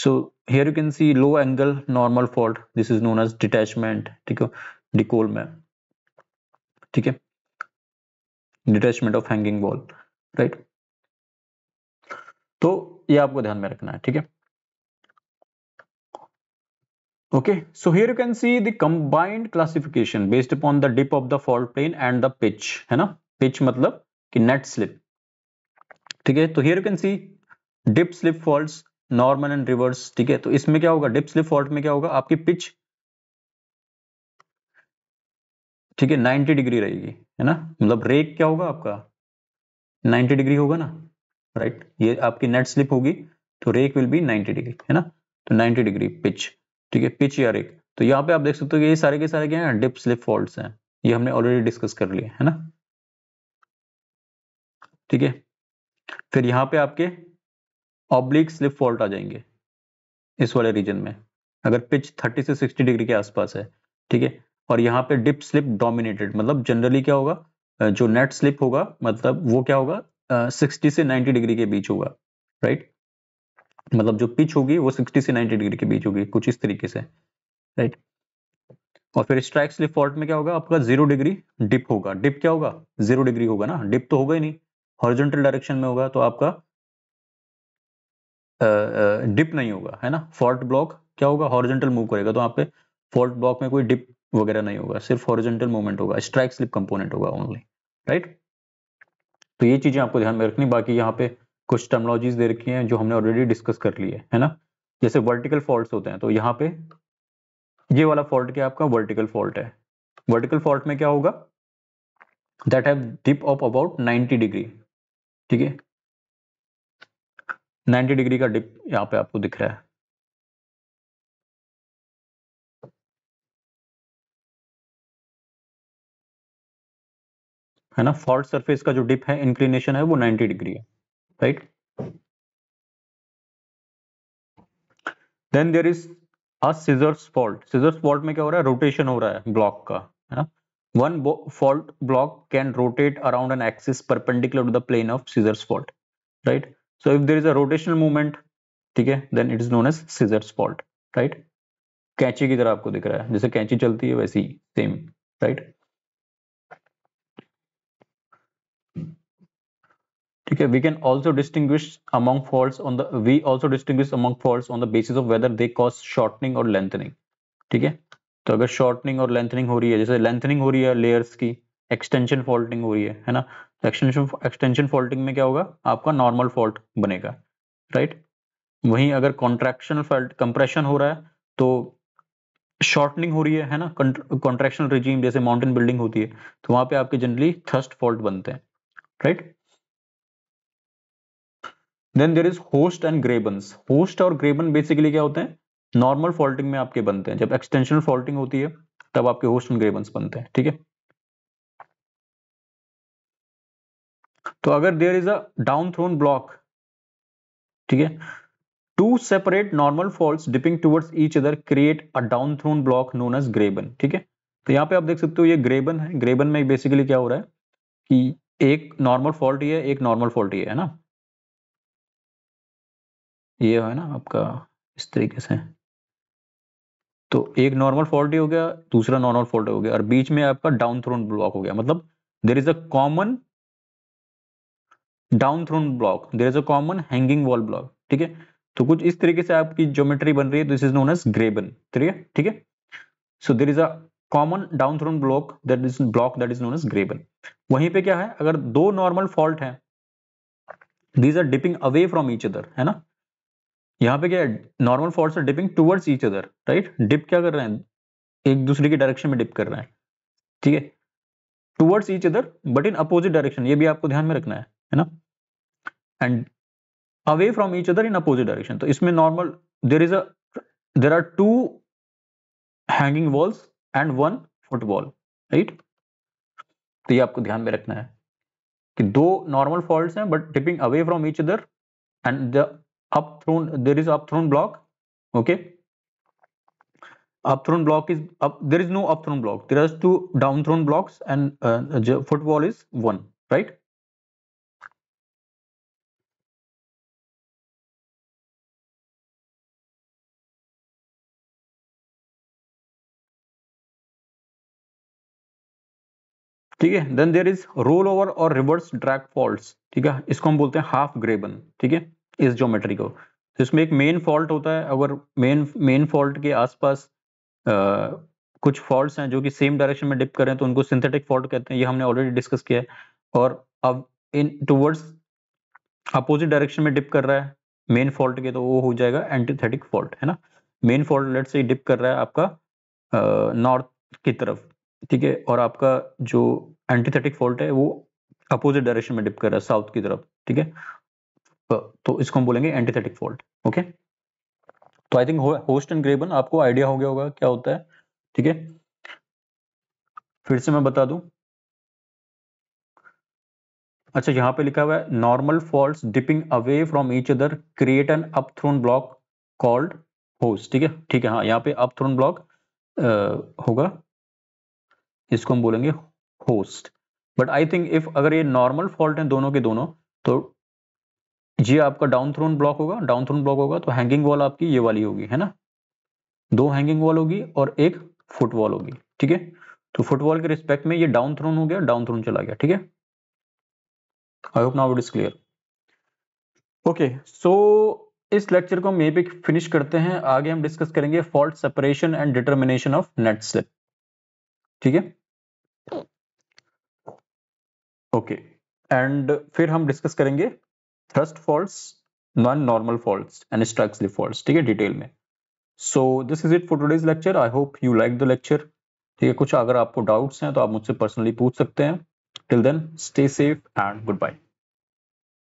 सो here you can see low angle normal fault this is known as detachment ठीक है डिकोल में ठीक है detachment of hanging wall right तो ये आपको ध्यान में रखना है ठीक है okay so here you can see the combined classification based upon the dip of the fault plane and the pitch है ना pitch मतलब कि net slip ठीक है तो here you can see dip slip faults normal and reverse ठीक है तो इसमें क्या होगा डिप स्लिप फॉल्ट में क्या होगा आपकी पिच ठीक है 90 डिग्री रहेगी है ना मतलब रेक क्या होगा आपका 90 डिग्री होगा ना राइट ये आपकी नेट स्लिप होगी तो रेक विल बी 90 डिग्री है ना तो 90 डिग्री पिच ठीक है पिच या रेक तो यहाँ पे आप देख सकते हो ये सारे के सारे क्या है डिप स्लिप फॉल्ट है ये हमने ऑलरेडी डिस्कस कर लिए है ना ठीक है फिर यहाँ पे आपके ऑब्लिक स्लिप फॉल्ट आ जाएंगे इस वाले रीजन में अगर पिच 30 से 60 डिग्री के आसपास है ठीक है और यहाँ पे डिप स्लिप डोमिनेटेड मतलब जनरली क्या होगा जो नेट स्लिप होगा मतलब वो क्या होगा सिक्सटी से नाइन्टी डिग्री के बीच होगा राइट मतलब जो पिच होगी वो सिक्सटी से नाइन्टी डिग्री के बीच होगी कुछ इस तरीके से राइट और फिर स्ट्राइक स्लिप फॉल्ट में क्या होगा आपका जीरो डिग्री डिप होगा डिप क्या होगा जीरो डिग्री होगा ना डिप तो होगा ही नहीं हॉरिजॉन्टल डायरेक्शन में होगा तो आपका डिप नहीं होगा है ना फॉल्ट ब्लॉक क्या होगा हॉरिजेंटल मूव करेगा तो यहाँ पे फॉल्ट ब्लॉक में कोई डिप वगैरह नहीं होगा सिर्फ हॉरिजेंटल मूवमेंट होगा स्ट्राइक स्लिप कंपोनेंट होगा ओनली राइट तो ये चीजें आपको ध्यान में रखनी बाकी यहाँ पे कुछ टर्मोलॉजीज दे रखी हैं जो हमने ऑलरेडी डिस्कस कर लिए है है ना जैसे वर्टिकल फॉल्ट होते हैं तो यहाँ पे ये वाला फॉल्ट क्या आपका वर्टिकल फॉल्ट है वर्टिकल फॉल्ट में क्या होगा that have dip of about 90 degree ठीक है 90 डिग्री का डिप यहाँ पे आपको दिख रहा है है ना फॉल्ट सरफेस का जो डिप है इंक्लिनेशन है वो 90 डिग्री है राइट देन देर इज अजर्स फॉल्ट सीजर्स फॉल्ट में क्या हो रहा है रोटेशन हो रहा है ब्लॉक का है ना one fault block can rotate around an axis perpendicular to the plane of scissors fault right So if there is a rotational movement, okay, then it is known as scissors fault, right? कैंची की तरह आपको दिख रहा है जैसे कैंची चलती है वैसी सेम राइट ठीक है we can also distinguish among faults on the we also distinguish among faults on the basis of whether they cause shortening or lengthening ठीक है तो अगर शॉर्टनिंग और लेंथनिंग हो रही है जैसे लेंथनिंग हो रही है लेयर्स की एक्सटेंशन फॉल्टिंग हो रही है है ना एक्सटेंशन एक्सटेंशन फॉल्टिंग में क्या होगा आपका नॉर्मल फॉल्ट बनेगा राइट वहीं अगर कॉन्ट्रेक्शन फॉल्ट कंप्रेशन हो रहा है तो शॉर्टनिंग हो रही है है ना कॉन्ट्रेक्शन रिजीम जैसे माउंटेन बिल्डिंग होती है तो वहां पे आपके जनरली थर्स्ट फॉल्ट बनते हैं right then there is horst and grabens horst और ग्रेबन बेसिकली क्या होते हैं नॉर्मल फॉल्टिंग में आपके बनते हैं जब एक्सटेंशनल फॉल्टिंग होती है तब आपके होस्ट एंड ग्रेबन्स बनते हैं ठीक है तो अगर there is a down thrown block ठीक है two separate normal fault dipping towards each other create a down thrown block known as graben ठीक है तो यहाँ पे आप देख सकते हो ये ग्रेबन है ग्रेबन में बेसिकली क्या हो रहा है कि एक नॉर्मल फॉल्ट ये एक नॉर्मल फॉल्ट ये है ना ये है ना आपका इस तरीके से तो एक नॉर्मल फॉल्ट हो गया दूसरा नॉर्मल फॉल्ट हो गया और बीच में आपका डाउन थ्रोन ब्लॉक हो गया मतलब there is a common down thrown block there is a common hanging wall block ठीक है तो कुछ इस तरीके से आपकी ज्योमेट्री बन रही है this is known as graben ठीक है so there is a common down thrown block that is block that is known as graben वहीं पे क्या है अगर दो नॉर्मल फॉल्ट है these are dipping away from each other है ना यहाँ पे क्या है normal fault are dipping towards each other right dip क्या कर रहे हैं एक दूसरे के डायरेक्शन में डिप कर रहे हैं ठीक है towards each other but in opposite direction ये भी आपको ध्यान में रखना है है ना and away from each other in opposite direction तो इसमें normal there is a there are two hanging walls and one footwall right तो ये आपको ध्यान में रखना है कि दो नॉर्मल फॉल्ट हैं but dipping away from each other and the up thrown there is up thrown block okay up thrown block is up there is no up thrown block there are two down thrown blocks and footwall is one right ठीक है then there is roll over और reverse drag fault ठीक है इसको हम बोलते हैं half ग्रेबन ठीक है इस ज्योमेट्री को तो इसमें एक मेन फॉल्ट होता है अगर मेन मेन फॉल्ट के आसपास कुछ फॉल्ट्स हैं जो कि सेम डायरेक्शन में डिप करें तो उनको सिंथेटिक फॉल्ट कहते हैं ये हमने ऑलरेडी डिस्कस किया है और अब इन टूवर्ड्स अपोजिट डायरेक्शन में डिप कर रहा है मेन फॉल्ट के तो वो हो जाएगा एंटीथेटिक फॉल्ट है ना मेन फॉल्ट लेट से डिप कर रहा है आपका नॉर्थ की तरफ ठीक है और आपका जो एंटीथेटिक फॉल्ट है वो अपोजिट डायरेक्शन में डिप कर रहा है साउथ की तरफ ठीक है तो, तो इसको हम बोलेंगे एंटीथेटिक फॉल्ट ओके तो I think horst and graben आपको आइडिया हो गया होगा क्या होता है ठीक है फिर से मैं बता दू अच्छा यहां पे लिखा हुआ है normal fault dipping away from each other create an up thrown block called horst ठीक है ठीक है हाँ यहाँ पे अप थ्रोन ब्लॉक होगा इसको हम बोलेंगे horst but I think if अगर ये नॉर्मल फॉल्ट है दोनों के दोनों तो ये आपका डाउन थ्रोन ब्लॉक होगा डाउन थ्रोन ब्लॉक होगा तो हैंगिंग वॉल आपकी ये वाली होगी है ना दो हैंगिंग वॉल होगी और एक फुट वॉल होगी ठीक है तो फुट वॉल के रिस्पेक्ट में ये डाउन थ्रोन हो गया डाउन थ्रोन चला गया ठीक है I hope now it is clear okay so इस लेक्चर को हम यहीं पे फिनिश करते हैं आगे हम डिस्कस करेंगे fault separation and determination of net slip ठीक है ओके एंड फिर हम डिस्कस करेंगे thrust fault non normal fault and स्ट्रक्स फॉल्ट ठीक है डिटेल में so this is it for today's lecture I hope you like the lecture ठीक है कुछ अगर आपको डाउट्स हैं तो आप मुझसे पर्सनली पूछ सकते हैं till then stay safe and good by